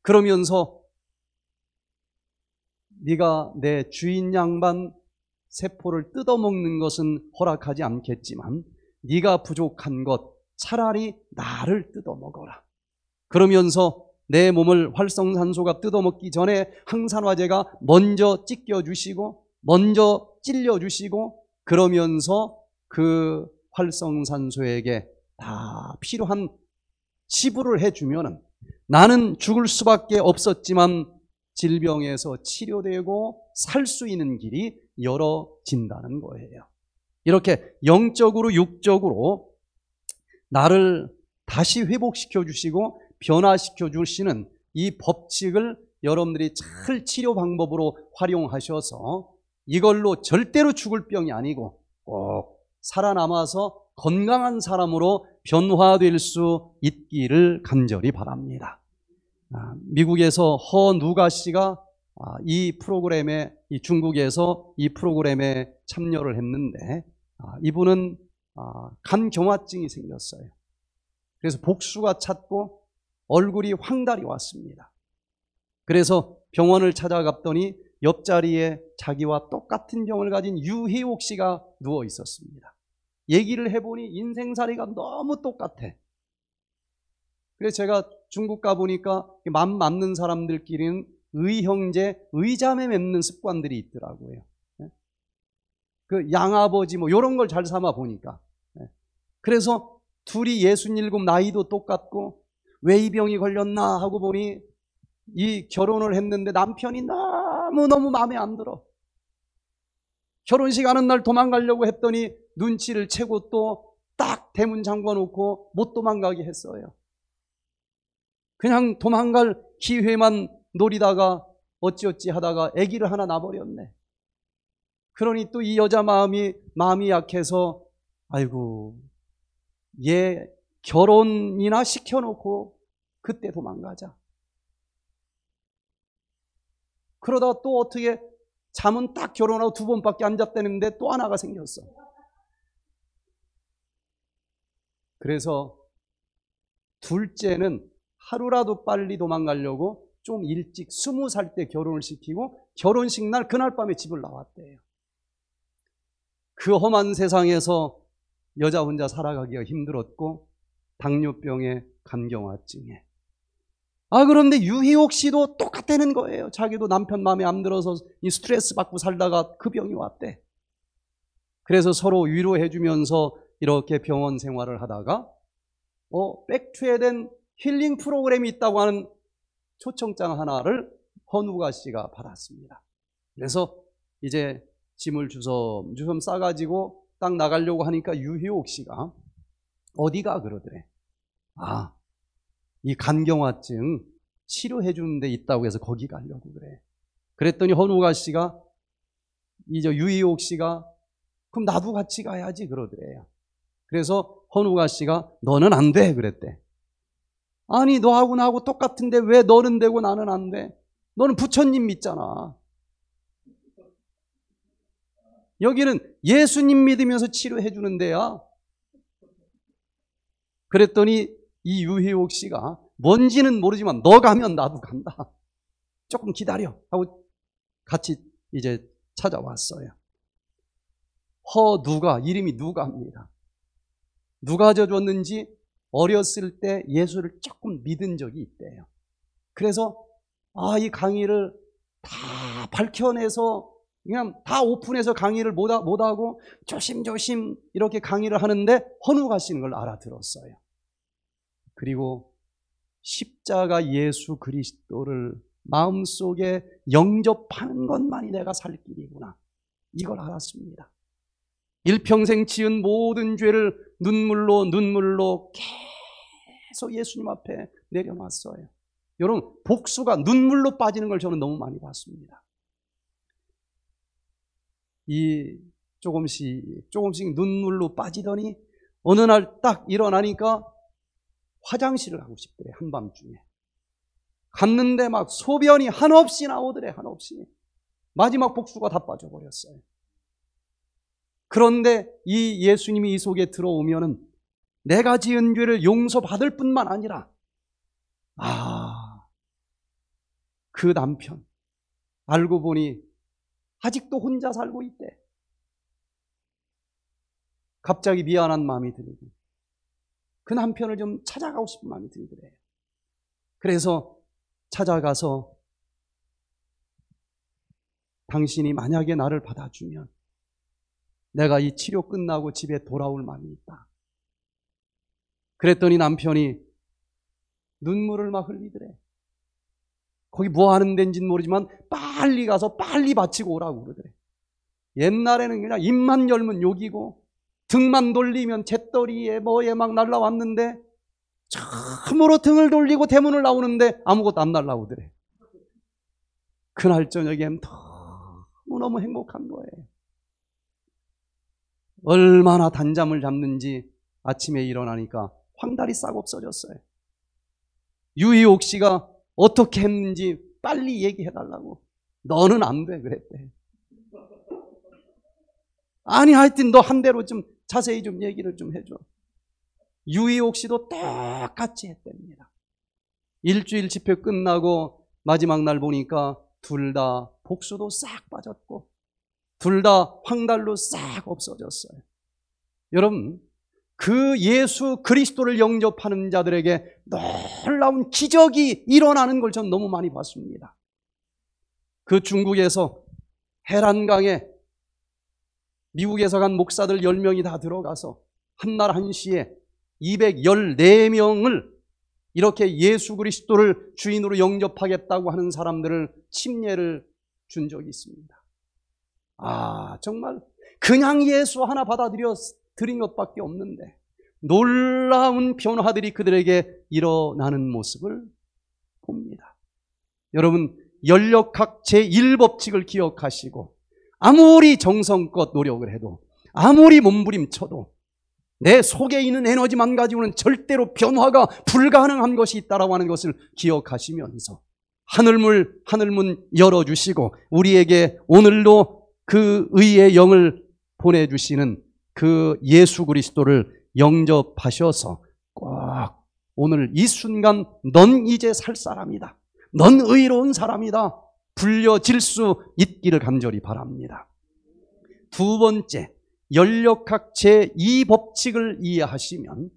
그러면서 네가 내 주인 양반 세포를 뜯어먹는 것은 허락하지 않겠지만 네가 부족한 것 차라리 나를 뜯어먹어라. 그러면서 내 몸을 활성산소가 뜯어먹기 전에 항산화제가 먼저 찢겨주시고 먼저 찔려주시고 그러면서 그 활성산소에게 다 필요한 치부를 해주면 나는 죽을 수밖에 없었지만 질병에서 치료되고 살 수 있는 길이 열어진다는 거예요. 이렇게 영적으로, 육적으로 나를 다시 회복시켜 주시고 변화시켜 주시는 이 법칙을 여러분들이 잘 치료 방법으로 활용하셔서 이걸로 절대로 죽을 병이 아니고 꼭 살아남아서 건강한 사람으로 변화될 수 있기를 간절히 바랍니다. 아, 미국에서 허 누가 씨가 아, 이 프로그램에 중국에서 이 프로그램에 참여를 했는데 아, 이분은 간 경화증이 생겼어요. 그래서 복수가 찼고 얼굴이 황달이 왔습니다. 그래서 병원을 찾아갔더니 옆자리에 자기와 똑같은 병을 가진 유희옥 씨가 누워 있었습니다. 얘기를 해보니 인생살이가 너무 똑같아. 그래서 제가 중국 가보니까 맘 맞는 사람들끼리는 의형제, 의자매 맺는 습관들이 있더라고요. 예? 그 양아버지 뭐 이런 걸 잘 삼아 보니까. 예? 그래서 둘이 67 나이도 똑같고 왜이 병이 걸렸나 하고 보니 이 결혼을 했는데 남편이 너무너무 마음에 안 들어. 결혼식 하는 날 도망가려고 했더니 눈치를 채고 또 딱 대문 잠궈 놓고 못 도망가게 했어요. 그냥 도망갈 기회만 노리다가 어찌어찌 하다가 아기를 하나 놔버렸네 그러니 또 이 여자 마음이 마음이 약해서 아이고 얘 결혼이나 시켜놓고 그때 도망가자. 그러다 또 어떻게 잠은 딱 결혼하고 두 번밖에 안 잤다는데 또 하나가 생겼어. 그래서 둘째는 하루라도 빨리 도망가려고 좀 일찍 스무 살 때 결혼을 시키고 결혼식 날 그날 밤에 집을 나왔대요. 그 험한 세상에서 여자 혼자 살아가기가 힘들었고 당뇨병에 감경화증에. 아 그런데 유희옥 씨도 똑같다는 거예요. 자기도 남편 마음에 안 들어서 이 스트레스 받고 살다가 그 병이 왔대. 그래서 서로 위로해 주면서 이렇게 병원 생활을 하다가 어, 백투에된 힐링 프로그램이 있다고 하는 초청장 하나를 헌우가 씨가 받았습니다. 그래서 이제 짐을 주섬주섬 싸가지고 딱 나가려고 하니까 유희옥 씨가 어디가 그러더래. 아, 이 간경화증 치료해 주는 데 있다고 해서 거기 가려고 그래. 그랬더니 헌우가 씨가 이제 유희옥 씨가 그럼 나도 같이 가야지 그러더래요. 그래서 헌우가 씨가 너는 안 돼 그랬대. 아니 너하고 나하고 똑같은데 왜 너는 되고 나는 안 돼? 너는 부처님 믿잖아. 여기는 예수님 믿으면서 치료해 주는 데야. 그랬더니 이 유해옥 씨가 뭔지는 모르지만 너 가면 나도 간다. 조금 기다려 하고 같이 이제 찾아왔어요. 허 누가 이름이 누가입니다. 누가 져줬는지 어렸을 때 예수를 조금 믿은 적이 있대요. 그래서 아 이 강의를 다 밝혀내서 그냥 다 오픈해서 강의를 못하고 조심조심 이렇게 강의를 하는데 헌우 가시는 걸 알아들었어요. 그리고 십자가 예수 그리스도를 마음속에 영접하는 것만이 내가 살 길이구나. 이걸 알았습니다. 일평생 지은 모든 죄를 눈물로 눈물로 계속 예수님 앞에 내려놨어요. 여러분 복수가 눈물로 빠지는 걸 저는 너무 많이 봤습니다. 이 조금씩 조금씩 눈물로 빠지더니 어느 날 딱 일어나니까 화장실을 가고 싶더래 한밤중에 갔는데 막 소변이 한없이 나오더래 한없이 마지막 복수가 다 빠져버렸어요 그런데 이 예수님이 이 속에 들어오면은 내가 지은 죄를 용서받을 뿐만 아니라 아, 그 남편 알고 보니 아직도 혼자 살고 있대. 갑자기 미안한 마음이 들고 그 남편을 좀 찾아가고 싶은 마음이 들더래요. 그래서 찾아가서 당신이 만약에 나를 받아주면 내가 이 치료 끝나고 집에 돌아올 마음이 있다. 그랬더니 남편이 눈물을 막 흘리더래. 거기 뭐 하는 데인지는 모르지만 빨리 가서 빨리 바치고 오라고 그러더래. 옛날에는 그냥 입만 열면 욕이고 등만 돌리면 잿더리에 뭐에 막 날라왔는데 참으로 등을 돌리고 대문을 나오는데 아무것도 안 날라오더래. 그날 저녁엔 너무너무 행복한 거예요. 얼마나 단잠을 잡는지 아침에 일어나니까 황달이 싹 없어졌어요. 유희옥 씨가 어떻게 했는지 빨리 얘기해달라고. 너는 안 돼, 그랬대. 아니, 하여튼 너 한 대로 좀 자세히 좀 얘기를 좀 해줘. 유이옥 씨도 똑같이 했답니다. 일주일 집회 끝나고 마지막 날 보니까 둘 다 복수도 싹 빠졌고 둘 다 황달로 싹 없어졌어요. 여러분 그 예수 그리스도를 영접하는 자들에게 놀라운 기적이 일어나는 걸 전 너무 많이 봤습니다. 그 중국에서 해란강에 미국에서 간 목사들 10명이 다 들어가서 한 날 한시에 214명을 이렇게 예수 그리스도를 주인으로 영접하겠다고 하는 사람들을 침례를 준 적이 있습니다. 아, 정말 그냥 예수 하나 받아들여 드린 것밖에 없는데 놀라운 변화들이 그들에게 일어나는 모습을 봅니다. 여러분, 연력학 제1법칙을 기억하시고 아무리 정성껏 노력을 해도 아무리 몸부림쳐도 내 속에 있는 에너지만 가지고는 절대로 변화가 불가능한 것이 있다라고 하는 것을 기억하시면서 하늘문 하늘문 열어 주시고 우리에게 오늘도 그 의의 영을 보내 주시는 그 예수 그리스도를 영접하셔서 꽉 오늘 이 순간 넌 이제 살 사람이다. 넌 의로운 사람이다. 불려질 수 있기를 간절히 바랍니다. 두 번째, 연력학 제이 법칙을 이해하시면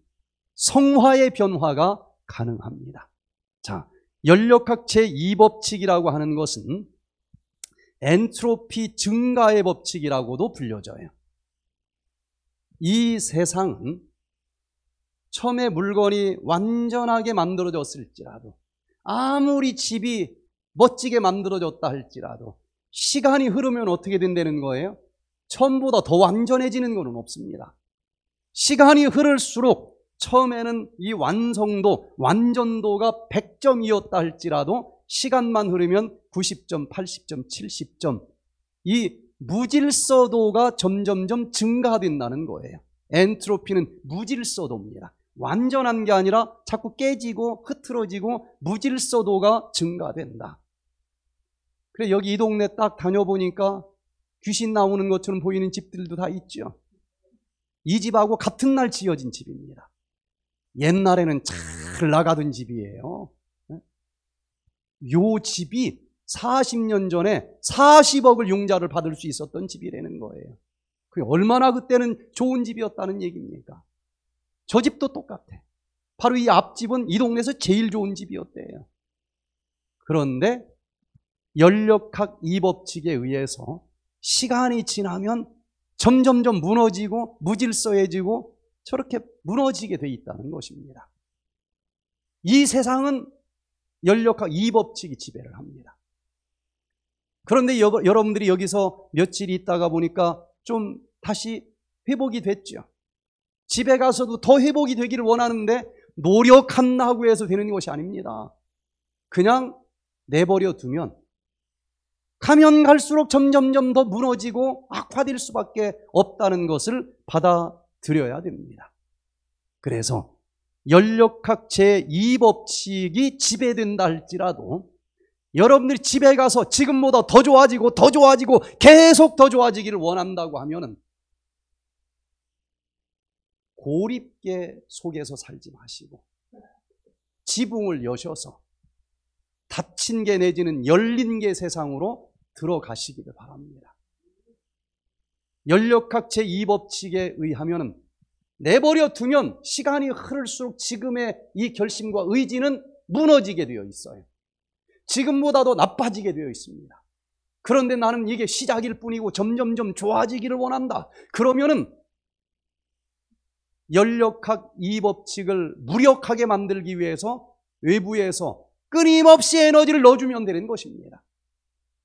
성화의 변화가 가능합니다. 자, 연력학 제이 법칙이라고 하는 것은 엔트로피 증가의 법칙이라고도 불려져요. 이 세상은 처음에 물건이 완전하게 만들어졌을지라도 아무리 집이 멋지게 만들어졌다 할지라도 시간이 흐르면 어떻게 된다는 거예요? 처음보다 더 완전해지는 것은 없습니다. 시간이 흐를수록 처음에는 이 완성도, 완전도가 100점이었다 할지라도 시간만 흐르면 90점, 80점, 70점 이 무질서도가 점점점 증가된다는 거예요. 엔트로피는 무질서도입니다. 완전한 게 아니라 자꾸 깨지고 흐트러지고 무질서도가 증가된다. 그래 여기 이 동네 딱 다녀보니까 귀신 나오는 것처럼 보이는 집들도 다 있죠. 이 집하고 같은 날 지어진 집입니다. 옛날에는 잘 나가던 집이에요. 요 집이 40년 전에 40억을 용자를 받을 수 있었던 집이라는 거예요. 그 얼마나 그때는 좋은 집이었다는 얘기입니까? 저 집도 똑같아. 바로 이 앞집은 이 동네에서 제일 좋은 집이었대요. 그런데 연력학 이법칙에 의해서 시간이 지나면 점점점 무너지고 무질서해지고 저렇게 무너지게 돼 있다는 것입니다. 이 세상은 연력학 이법칙이 지배를 합니다. 그런데 여, 러분들이 여기서 며칠 있다가 보니까 좀 다시 회복이 됐죠. 집에 가서도 더 회복이 되기를 원하는데 노력한다고 해서 되는 것이 아닙니다. 그냥 내버려 두면 가면 갈수록 점점점 더 무너지고 악화될 수밖에 없다는 것을 받아들여야 됩니다. 그래서 연력학 제2법칙이 지배된다 할지라도 여러분들이 집에 가서 지금보다 더 좋아지고 더 좋아지고 계속 더 좋아지기를 원한다고 하면은 고립계 속에서 살지 마시고 지붕을 여셔서 닫힌 게 내지는 열린 게 세상으로 들어가시기를 바랍니다. 연력학 제2법칙에 의하면 내버려 두면 시간이 흐를수록 지금의 이 결심과 의지는 무너지게 되어 있어요. 지금보다도 나빠지게 되어 있습니다. 그런데 나는 이게 시작일 뿐이고 점점점 좋아지기를 원한다. 그러면은 연력학 2법칙을 무력하게 만들기 위해서 외부에서 끊임없이 에너지를 넣어주면 되는 것입니다.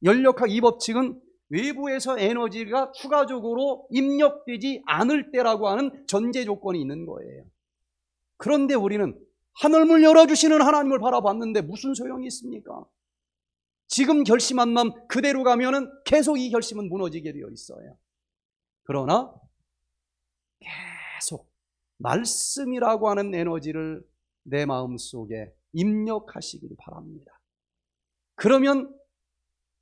연력학 이 법칙은 외부에서 에너지가 추가적으로 입력되지 않을 때라고 하는 전제 조건이 있는 거예요. 그런데 우리는 하늘문 열어주시는 하나님을 바라봤는데 무슨 소용이 있습니까? 지금 결심한 마음 그대로 가면은 계속 이 결심은 무너지게 되어 있어요. 그러나 계속 말씀이라고 하는 에너지를 내 마음 속에 입력하시길 바랍니다. 그러면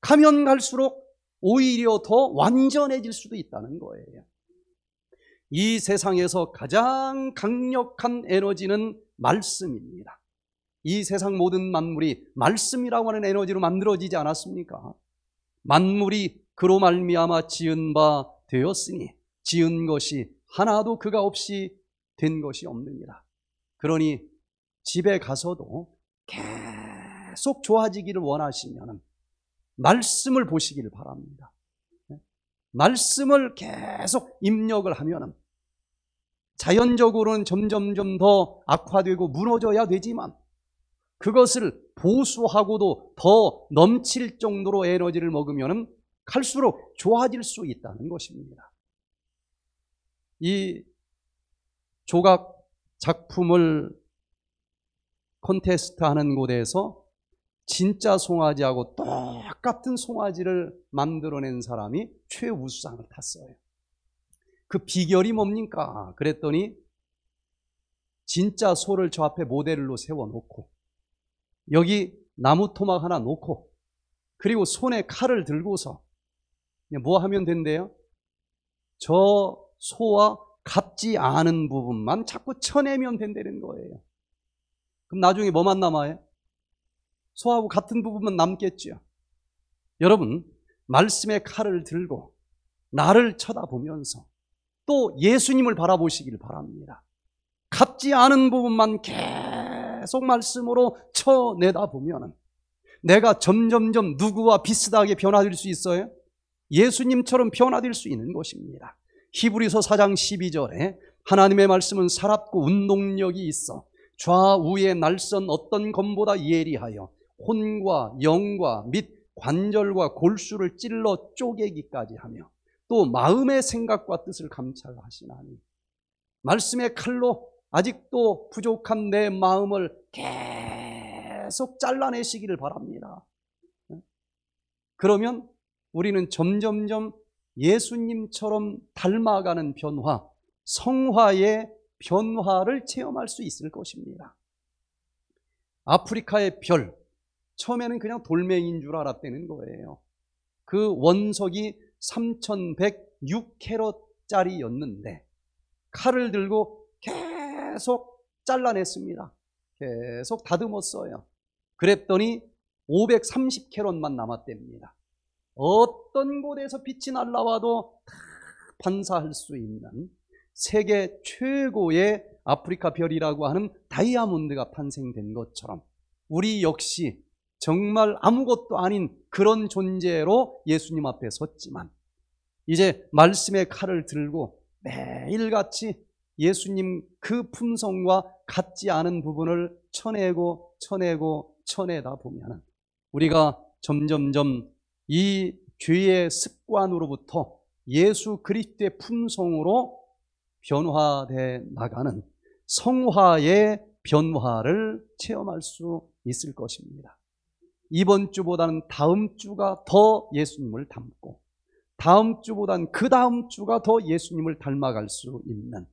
가면 갈수록 오히려 더 완전해질 수도 있다는 거예요. 이 세상에서 가장 강력한 에너지는 말씀입니다. 이 세상 모든 만물이 말씀이라고 하는 에너지로 만들어지지 않았습니까? 만물이 그로 말미암아 지은 바 되었으니 지은 것이 하나도 그가 없이 된 것이 없느니라. 그러니 집에 가서도 계속 좋아지기를 원하시면 말씀을 보시기를 바랍니다. 네? 말씀을 계속 입력을 하면 자연적으로는 점점점 더 악화되고 무너져야 되지만 그것을 보수하고도 더 넘칠 정도로 에너지를 먹으면 갈수록 좋아질 수 있다는 것입니다. 이 조각 작품을 콘테스트 하는 곳에서 진짜 송아지하고 똑같은 송아지를 만들어낸 사람이 최우수상을 탔어요. 그 비결이 뭡니까? 그랬더니 진짜 소를 저 앞에 모델로 세워놓고 여기 나무 토막 하나 놓고 그리고 손에 칼을 들고서 뭐 하면 된대요? 저 소와 같지 않은 부분만 자꾸 쳐내면 된다는 거예요. 그럼 나중에 뭐만 남아요? 소하고 같은 부분만 남겠지요. 여러분, 말씀의 칼을 들고 나를 쳐다보면서 또 예수님을 바라보시길 바랍니다. 갚지 않은 부분만 계속 말씀으로 쳐내다보면 내가 점점점 누구와 비슷하게 변화될 수 있어요? 예수님처럼 변화될 수 있는 것입니다. 히브리서 4장 12절에 하나님의 말씀은 살았고 운동력이 있어 좌우의 날선 어떤 검보다 예리하여 혼과 영과 및 관절과 골수를 찔러 쪼개기까지 하며 또 마음의 생각과 뜻을 감찰하시나니 말씀의 칼로 아직도 부족한 내 마음을 계속 잘라내시기를 바랍니다. 그러면 우리는 점점점 예수님처럼 닮아가는 변화, 성화의 변화를 체험할 수 있을 것입니다. 아프리카의 별, 처음에는 그냥 돌멩인 줄 알았다는 거예요. 그 원석이 3,106캐럿짜리였는데 칼을 들고 계속 잘라냈습니다. 계속 다듬었어요. 그랬더니 530캐럿만 남았답니다. 어떤 곳에서 빛이 날라와도 다 반사할 수 있는 세계 최고의 아프리카 별이라고 하는 다이아몬드가 탄생된 것처럼 우리 역시 정말 아무것도 아닌 그런 존재로 예수님 앞에 섰지만 이제 말씀의 칼을 들고 매일같이 예수님 그 품성과 같지 않은 부분을 쳐내고 쳐내고 쳐내다 보면 우리가 점점점 이 죄의 습관으로부터 예수 그리스도의 품성으로 변화돼 나가는 성화의 변화를 체험할 수 있을 것입니다. 이번 주보다는 다음 주가 더 예수님을 닮고 다음 주보다는그 다음 주가 더 예수님을 닮아갈 수 있는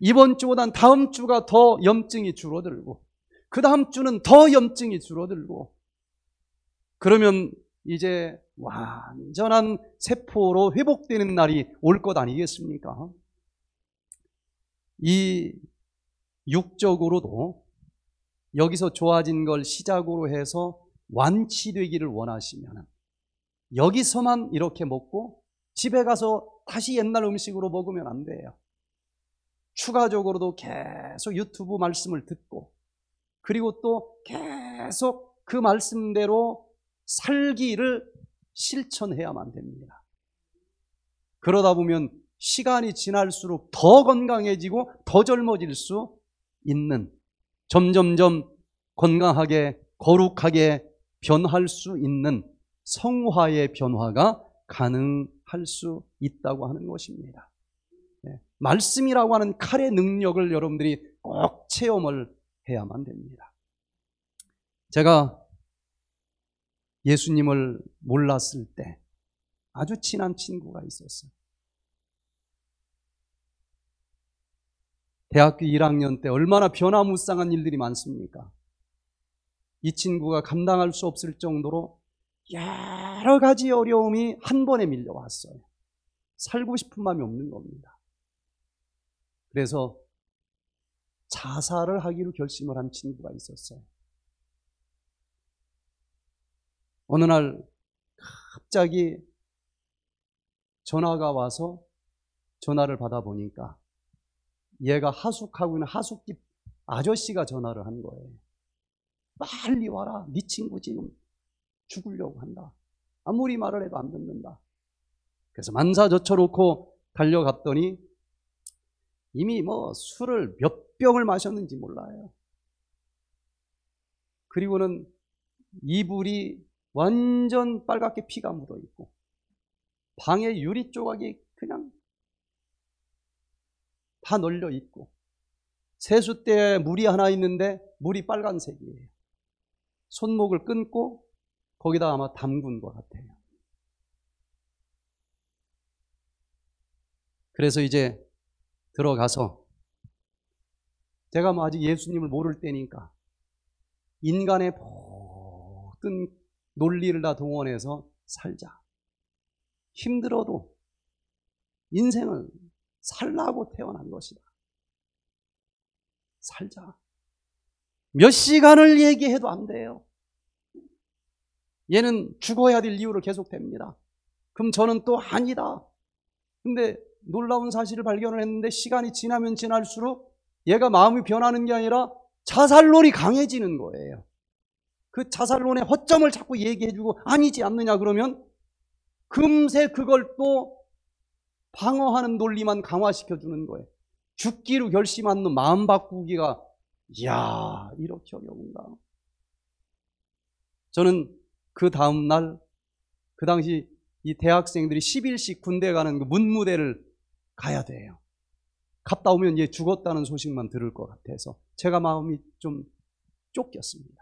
이번 주보단 다음 주가 더 염증이 줄어들고 그 다음 주는 더 염증이 줄어들고 그러면 이제 완전한 세포로 회복되는 날이 올 것 아니겠습니까? 이 육적으로도 여기서 좋아진 걸 시작으로 해서 완치되기를 원하시면 여기서만 이렇게 먹고 집에 가서 다시 옛날 음식으로 먹으면 안 돼요. 추가적으로도 계속 유튜브 말씀을 듣고 그리고 또 계속 그 말씀대로 살기를 실천해야만 됩니다. 그러다 보면 시간이 지날수록 더 건강해지고 더 젊어질 수 있는 점점점 건강하게 거룩하게 변할 수 있는 성화의 변화가 가능할 수 있다고 하는 것입니다. 예, 말씀이라고 하는 칼의 능력을 여러분들이 꼭 체험을 해야만 됩니다. 제가 예수님을 몰랐을 때 아주 친한 친구가 있었어요. 대학교 1학년 때 얼마나 변화무쌍한 일들이 많습니까? 이 친구가 감당할 수 없을 정도로 여러 가지 어려움이 한 번에 밀려왔어요. 살고 싶은 마음이 없는 겁니다. 그래서 자살을 하기로 결심을 한 친구가 있었어요. 어느 날 갑자기 전화가 와서 전화를 받아보니까 얘가 하숙하고 있는 하숙집 아저씨가 전화를 한 거예요. 빨리 와라. 네 친구 지금 죽으려고 한다. 아무리 말을 해도 안 듣는다. 그래서 만사 젖혀놓고 달려갔더니 이미 뭐 술을 몇 병을 마셨는지 몰라요. 그리고는 이불이 완전 빨갛게 피가 묻어 있고 방에 유리 조각이 그냥 다 널려 있고 세숫대에 물이 하나 있는데 물이 빨간색이에요. 손목을 끊고 거기다 아마 담근 것 같아요. 그래서 이제 들어가서 제가 뭐 아직 예수님을 모를 때니까 인간의 모든 논리를 다 동원해서 살자. 힘들어도 인생을 살라고 태어난 것이다. 살자. 몇 시간을 얘기해도 안 돼요. 얘는 죽어야 될 이유로 계속됩니다. 그럼 저는 또 아니다. 근데 놀라운 사실을 발견을 했는데 시간이 지나면 지날수록 얘가 마음이 변하는 게 아니라 자살론이 강해지는 거예요. 그 자살론의 허점을 자꾸 얘기해주고 아니지 않느냐 그러면 금세 그걸 또 방어하는 논리만 강화시켜주는 거예요. 죽기로 결심한 놈 마음 바꾸기가 이야 이렇게 어려운가. 저는 그 다음 날 그 당시 이 대학생들이 10일씩 군대 가는 그 문무대를 가야 돼요. 갔다 오면 얘 죽었다는 소식만 들을 것 같아서 제가 마음이 좀 쫓겼습니다.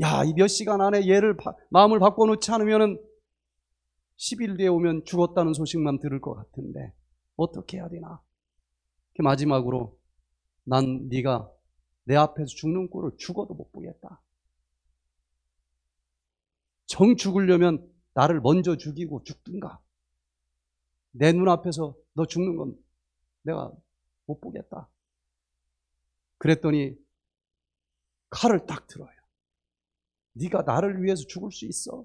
야, 이 몇 시간 안에 얘를 바, 마음을 바꿔놓지 않으면은 10일 뒤에 오면 죽었다는 소식만 들을 것 같은데 어떻게 해야 되나? 마지막으로 난 네가 내 앞에서 죽는 꼴을 죽어도 못 보겠다. 정 죽으려면 나를 먼저 죽이고 죽든가. 내 눈앞에서 너 죽는 건 내가 못 보겠다. 그랬더니 칼을 딱 들어요. 네가 나를 위해서 죽을 수 있어.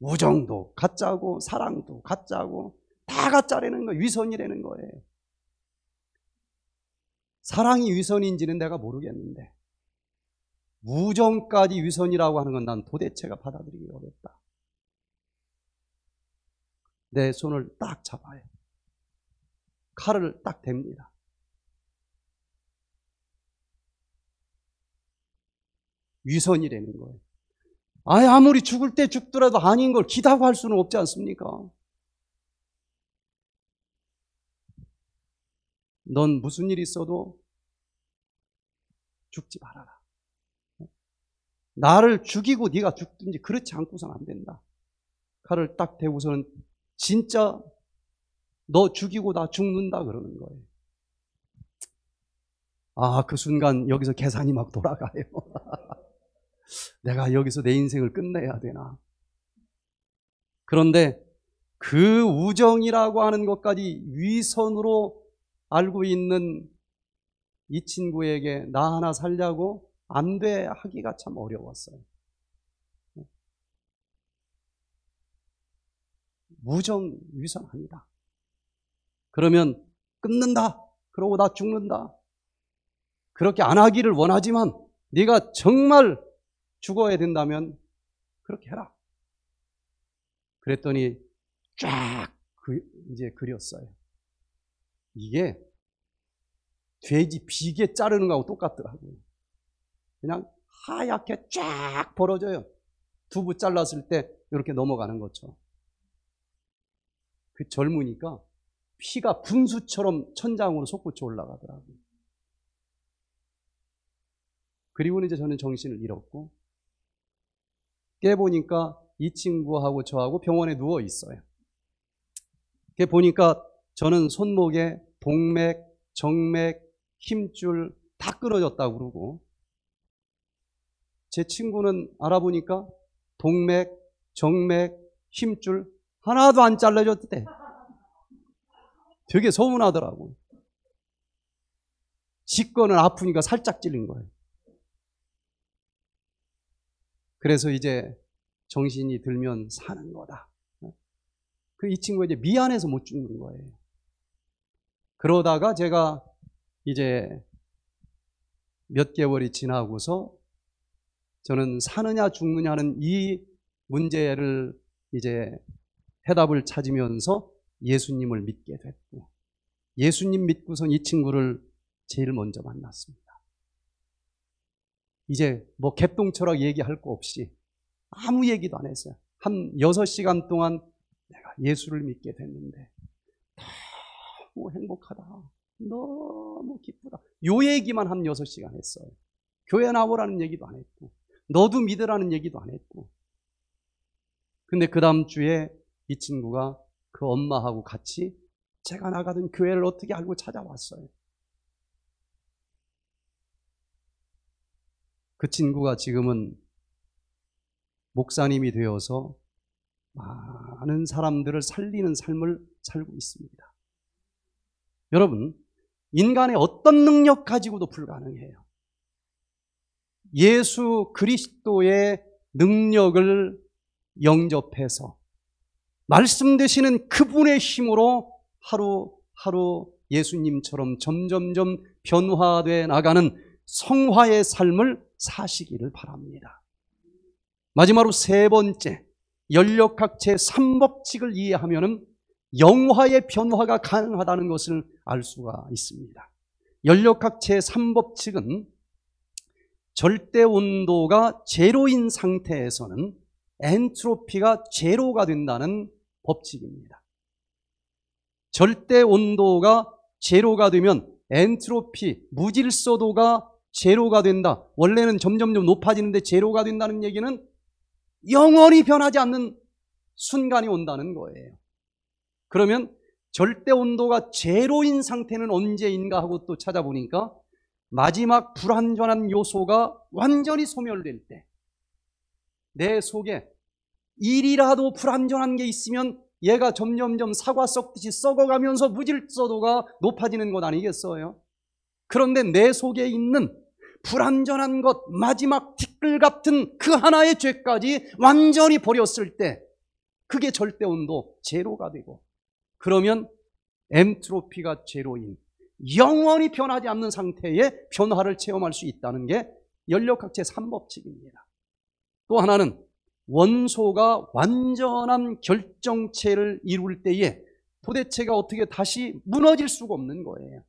우정도 가짜고 사랑도 가짜고 다 가짜라는 거예요. 위선이라는 거예요. 사랑이 위선인지는 내가 모르겠는데 무정까지 위선이라고 하는 건 난 도대체가 받아들이기 어렵다. 내 손을 딱 잡아요. 칼을 딱 댑니다. 위선이라는 거예요. 아예 아무리 죽을 때 죽더라도 아닌 걸 기다고 할 수는 없지 않습니까? 넌 무슨 일이 있어도 죽지 말아라. 나를 죽이고 네가 죽든지 그렇지 않고선 안 된다. 칼을 딱 대고서는 진짜 너 죽이고 나 죽는다 그러는 거예요. 아, 그 순간 여기서 계산이 막 돌아가요. [LAUGHS] 내가 여기서 내 인생을 끝내야 되나. 그런데 그 우정이라고 하는 것까지 위선으로 알고 있는 이 친구에게 나 하나 살려고 안돼 하기가 참 어려웠어요. 무정위선합니다. 그러면 끊는다. 그러고 나 죽는다. 그렇게 안 하기를 원하지만 네가 정말 죽어야 된다면 그렇게 해라. 그랬더니 쫙 그, 이제 그렸어요. 이게 돼지 비계 자르는 거하고 똑같더라고요. 그냥 하얗게 쫙 벌어져요. 두부 잘랐을 때 이렇게 넘어가는 거죠. 그 젊으니까 피가 분수처럼 천장으로 솟구쳐 올라가더라고요. 그리고는 이제 저는 정신을 잃었고 깨보니까 이 친구하고 저하고 병원에 누워 있어요. 그 보니까 저는 손목에 동맥, 정맥, 힘줄 다 끊어졌다고 그러고 제 친구는 알아보니까 동맥, 정맥, 힘줄 하나도 안잘라졌대 되게 서운하더라고. 직권을 아프니까 살짝 찔린 거예요. 그래서 이제 정신이 들면 사는 거다. 그 이 친구가 이제 미안해서 못 죽는 거예요. 그러다가 제가 이제 몇 개월이 지나고서 저는 사느냐 죽느냐 는이 문제를 이제 해답을 찾으면서 예수님을 믿게 됐고 예수님 믿고선 이 친구를 제일 먼저 만났습니다. 이제 뭐갭동처럼 얘기할 거 없이 아무 얘기도 안 했어요. 한 6시간 동안 내가 예수를 믿게 됐는데 너무 행복하다. 너무 기쁘다. 요 얘기만 한 6시간 했어요. 교회 나오라는 얘기도 안 했고 너도 믿으라는 얘기도 안 했고. 근데 그 다음 주에 이 친구가 그 엄마하고 같이 제가 나가던 교회를 어떻게 알고 찾아왔어요. 그 친구가 지금은 목사님이 되어서 많은 사람들을 살리는 삶을 살고 있습니다. 여러분, 인간의 어떤 능력 가지고도 불가능해요. 예수 그리스도의 능력을 영접해서 말씀 되시는 그분의 힘으로 하루하루 예수님처럼 점점점 변화돼 나가는 성화의 삶을 사시기를 바랍니다. 마지막으로 세 번째, 연력학체 3법칙을 이해하면 영화의 변화가 가능하다는 것을 알 수가 있습니다. 연력학체 3법칙은 절대 온도가 제로인 상태에서는 엔트로피가 제로가 된다는 법칙입니다. 절대 온도가 제로가 되면 엔트로피, 무질서도가 제로가 된다. 원래는 점점점 높아지는데 제로가 된다는 얘기는 영원히 변하지 않는 순간이 온다는 거예요. 그러면 절대 온도가 제로인 상태는 언제인가 하고 또 찾아보니까 마지막 불완전한 요소가 완전히 소멸될 때 내 속에 일이라도 불완전한 게 있으면 얘가 점점점 사과 썩듯이 썩어가면서 무질서도가 높아지는 것 아니겠어요? 그런데 내 속에 있는 불완전한 것 마지막 티끌 같은 그 하나의 죄까지 완전히 버렸을 때 그게 절대 온도 제로가 되고 그러면 엔트로피가 제로인 영원히 변하지 않는 상태의 변화를 체험할 수 있다는 게연력학제 3법칙입니다. 또 하나는 원소가 완전한 결정체를 이룰 때에 도대체가 어떻게 다시 무너질 수가 없는 거예요.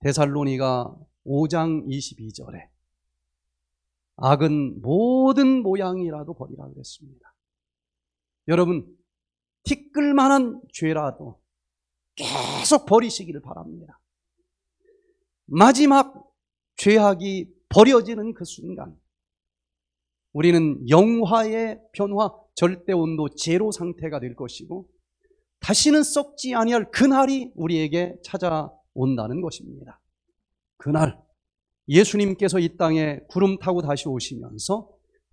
대살로니가 5장 22절에 악은 모든 모양이라도 버리라 그랬습니다. 여러분 티끌만한 죄라도 계속 버리시기를 바랍니다. 마지막 죄악이 버려지는 그 순간 우리는 영화의 변화 절대 온도 제로 상태가 될 것이고 다시는 썩지 아니할 그날이 우리에게 찾아온다는 것입니다. 그날 예수님께서 이 땅에 구름 타고 다시 오시면서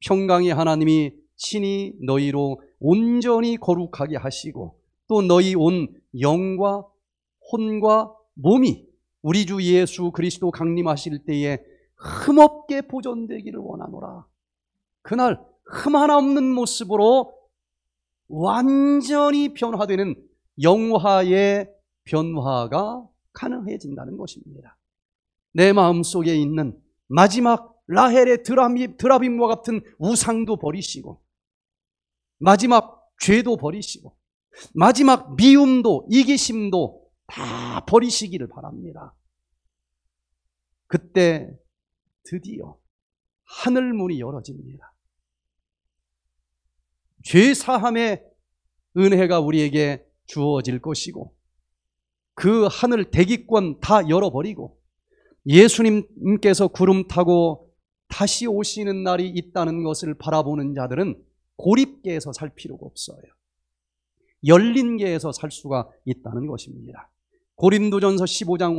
평강의 하나님이 친히 너희로 온전히 거룩하게 하시고 또 너희 온 영과 혼과 몸이 우리 주 예수 그리스도 강림하실 때에 흠없게 보존되기를 원하노라. 그날 흠 하나 없는 모습으로 완전히 변화되는 영화의 변화가 가능해진다는 것입니다. 내 마음 속에 있는 마지막 라헬의 드라빔, 과 같은 우상도 버리시고 마지막 죄도 버리시고 마지막 미움도 이기심도 다 버리시기를 바랍니다. 그때 드디어 하늘 문이 열어집니다. 죄 사함의 은혜가 우리에게 주어질 것이고 그 하늘 대기권 다 열어버리고 예수님께서 구름 타고 다시 오시는 날이 있다는 것을 바라보는 자들은 고립계에서 살 필요가 없어요. 열린계에서 살 수가 있다는 것입니다. 고린도전서 15장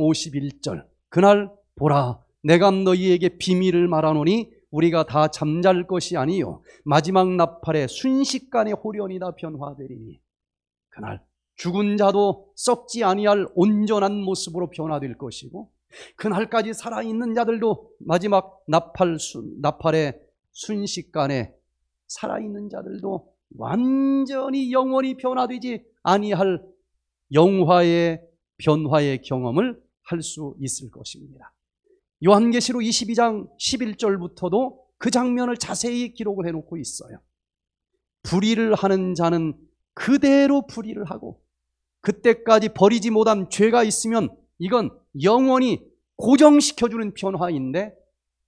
51절 그날 보라 내가 너희에게 비밀을 말하노니 우리가 다 잠잘 것이 아니요 마지막 나팔에 순식간에 호련이다 변화되리니 그날 죽은 자도 썩지 아니할 온전한 모습으로 변화될 것이고 그날까지 살아있는 자들도 마지막 나팔 순, 나팔에 순식간에 살아있는 자들도 완전히 영원히 변화되지 아니할 영화의 변화의 경험을 할 수 있을 것입니다. 요한계시록 22장 11절부터도 그 장면을 자세히 기록을 해놓고 있어요. 불의를 하는 자는 그대로 불의를 하고 그때까지 버리지 못한 죄가 있으면 이건 영원히 고정시켜주는 변화인데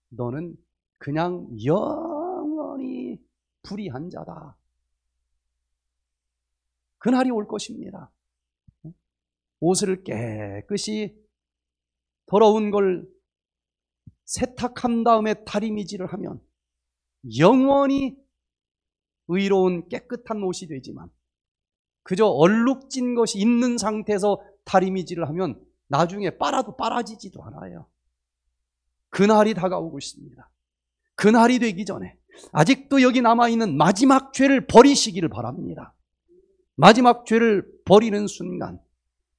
너는 그냥 영 불의한 자다. 그날이 올 것입니다. 옷을 깨끗이 더러운 걸 세탁한 다음에 다리미질을 하면 영원히 의로운 깨끗한 옷이 되지만 그저 얼룩진 것이 있는 상태에서 다리미질을 하면 나중에 빨아도 빨아지지도 않아요. 그날이 다가오고 있습니다. 그날이 되기 전에 아직도 여기 남아있는 마지막 죄를 버리시기를 바랍니다. 마지막 죄를 버리는 순간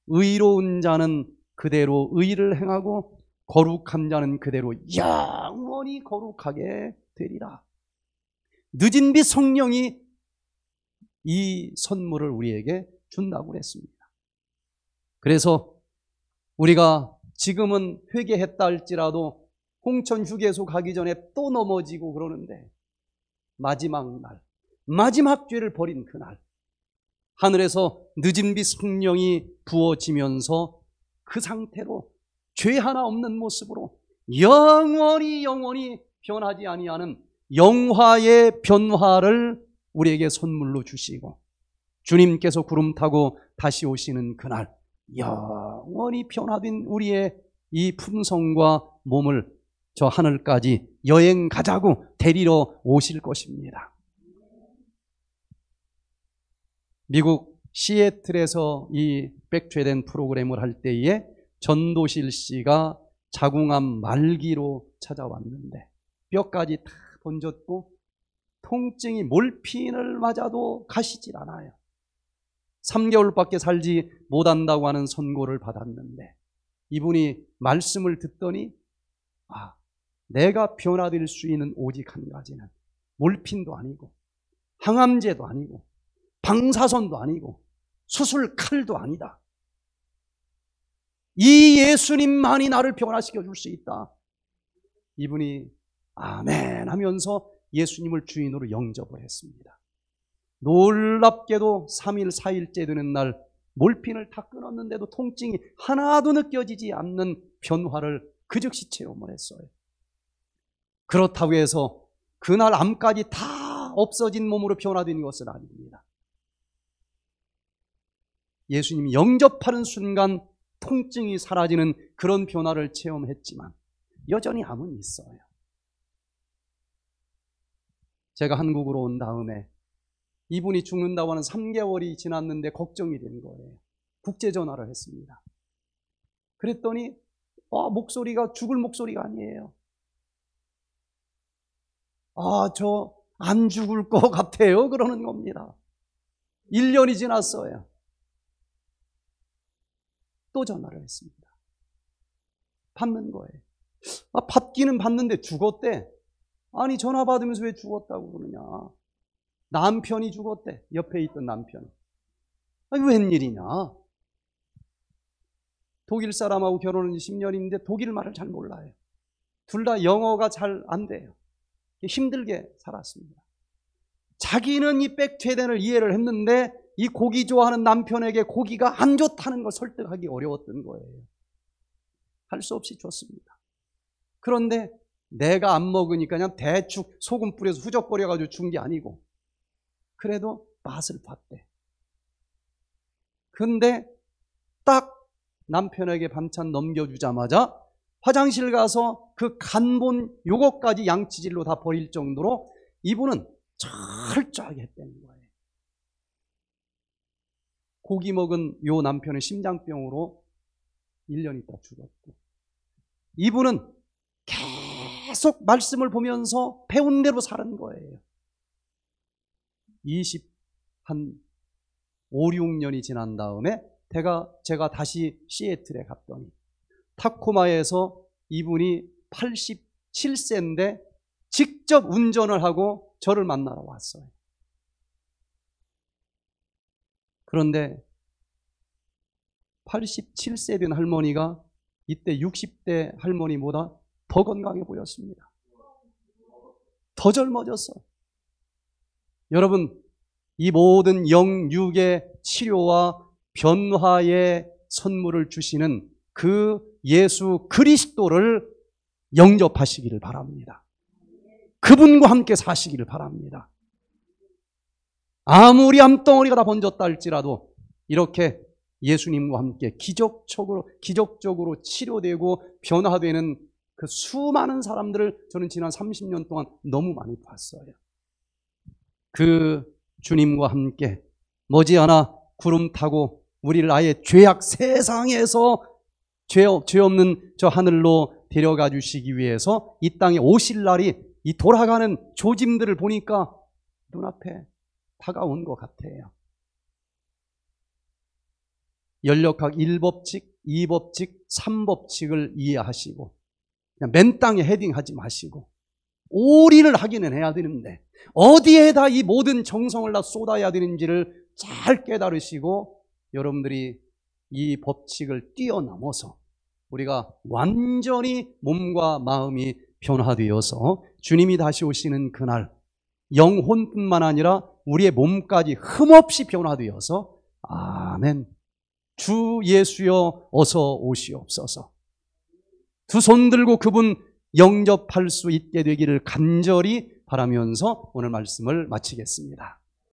의로운 자는 그대로 의를 행하고 거룩한 자는 그대로 영원히 거룩하게 되리라. 늦은 빛 성령이 이 선물을 우리에게 준다고 했습니다. 그래서 우리가 지금은 회개했다 할지라도 홍천 휴게소 가기 전에 또 넘어지고 그러는데 마지막 날, 마지막 죄를 버린 그날, 하늘에서 늦은 비 성령이 부어지면서 그 상태로 죄 하나 없는 모습으로 영원히 영원히 변하지 아니하는 영화의 변화를 우리에게 선물로 주시고 주님께서 구름 타고 다시 오시는 그날 영원히 변화된 우리의 이 품성과 몸을 저 하늘까지 여행 가자고 데리러 오실 것입니다. 미국 시애틀에서 이 백최된 프로그램을 할 때에 전도실 씨가 자궁암 말기로 찾아왔는데 뼈까지 다 번졌고 통증이 몰핀을 맞아도 가시질 않아요. 3개월밖에 살지 못한다고 하는 선고를 받았는데 이분이 말씀을 듣더니 아 내가 변화될 수 있는 오직 한 가지는 몰핀도 아니고 항암제도 아니고 방사선도 아니고 수술 칼도 아니다. 이 예수님만이 나를 변화시켜 줄 수 있다. 이분이 아멘 하면서 예수님을 주인으로 영접을 했습니다. 놀랍게도 3일, 4일째 되는 날 몰핀을 다 끊었는데도 통증이 하나도 느껴지지 않는 변화를 그 즉시 체험을 했어요. 그렇다고 해서 그날 암까지 다 없어진 몸으로 변화된 것은 아닙니다. 예수님이 영접하는 순간 통증이 사라지는 그런 변화를 체험했지만 여전히 암은 있어요. 제가 한국으로 온 다음에 이분이 죽는다고 하는 3개월이 지났는데 걱정이 된 거예요. 국제 전화를 했습니다. 그랬더니 아, 목소리가 죽을 목소리가 아니에요. 아, 저 안 죽을 것 [LAUGHS] 같아요. 그러는 겁니다. 1년이 지났어요. 또 전화를 했습니다. 받는 거예요. 아, 받기는 받는데 죽었대. 아니, 전화 받으면서 왜 죽었다고 그러냐. 남편이 죽었대. 옆에 있던 남편 아니, 웬일이냐. 독일 사람하고 결혼한 지 10년인데 독일 말을 잘 몰라요. 둘 다 영어가 잘 안 돼요. 힘들게 살았습니다. 자기는 이 백퇴된을 이해를 했는데 이 고기 좋아하는 남편에게 고기가 안 좋다는 걸 설득하기 어려웠던 거예요. 할 수 없이 좋습니다 그런데 내가 안 먹으니까 그냥 대충 소금 뿌려서 후적거려가지고 준 게 아니고 그래도 맛을 봤대. 근데 딱 남편에게 반찬 넘겨주자마자 화장실 가서 그 간본 요거까지 양치질로 다 버릴 정도로 이분은 철저하게 했다는 거예요. 고기 먹은 요 남편은 심장병으로 1년 있다 죽었고 이분은 계속 말씀을 보면서 배운 대로 사는 거예요. 20, 한 5, 6년이 지난 다음에 제가, 제가 다시 시애틀에 갔더니 타코마에서 이분이 87세인데 직접 운전을 하고 저를 만나러 왔어요. 그런데 87세 된 할머니가 이때 60대 할머니보다 더 건강해 보였습니다. 더 젊어졌어요. 여러분, 이 모든 영육의 치료와 변화의 선물을 주시는 그 예수 그리스도를 영접하시기를 바랍니다. 그분과 함께 사시기를 바랍니다. 아무리 암덩어리가 다 번졌다 할지라도 이렇게 예수님과 함께 기적적으로, 기적적으로 치료되고 변화되는 그 수많은 사람들을 저는 지난 30년 동안 너무 많이 봤어요. 그 주님과 함께 머지않아 구름 타고 우리를 아예 죄악 세상에서 죄, 죄 없는 저 하늘로 데려가 주시기 위해서 이 땅에 오실 날이 이 돌아가는 조짐들을 보니까 눈앞에 다가온 것 같아요. 연력학 1법칙, 2법칙, 3법칙을 이해하시고 그냥 맨 땅에 헤딩하지 마시고 오리를 하기는 해야 되는데 어디에다 이 모든 정성을 다 쏟아야 되는지를 잘 깨달으시고 여러분들이 이 법칙을 뛰어넘어서 우리가 완전히 몸과 마음이 변화되어서 주님이 다시 오시는 그날 영혼뿐만 아니라 우리의 몸까지 흠없이 변화되어서 아멘 주 예수여 어서 오시옵소서 두 손 들고 그분 영접할 수 있게 되기를 간절히 바라면서 오늘 말씀을 마치겠습니다.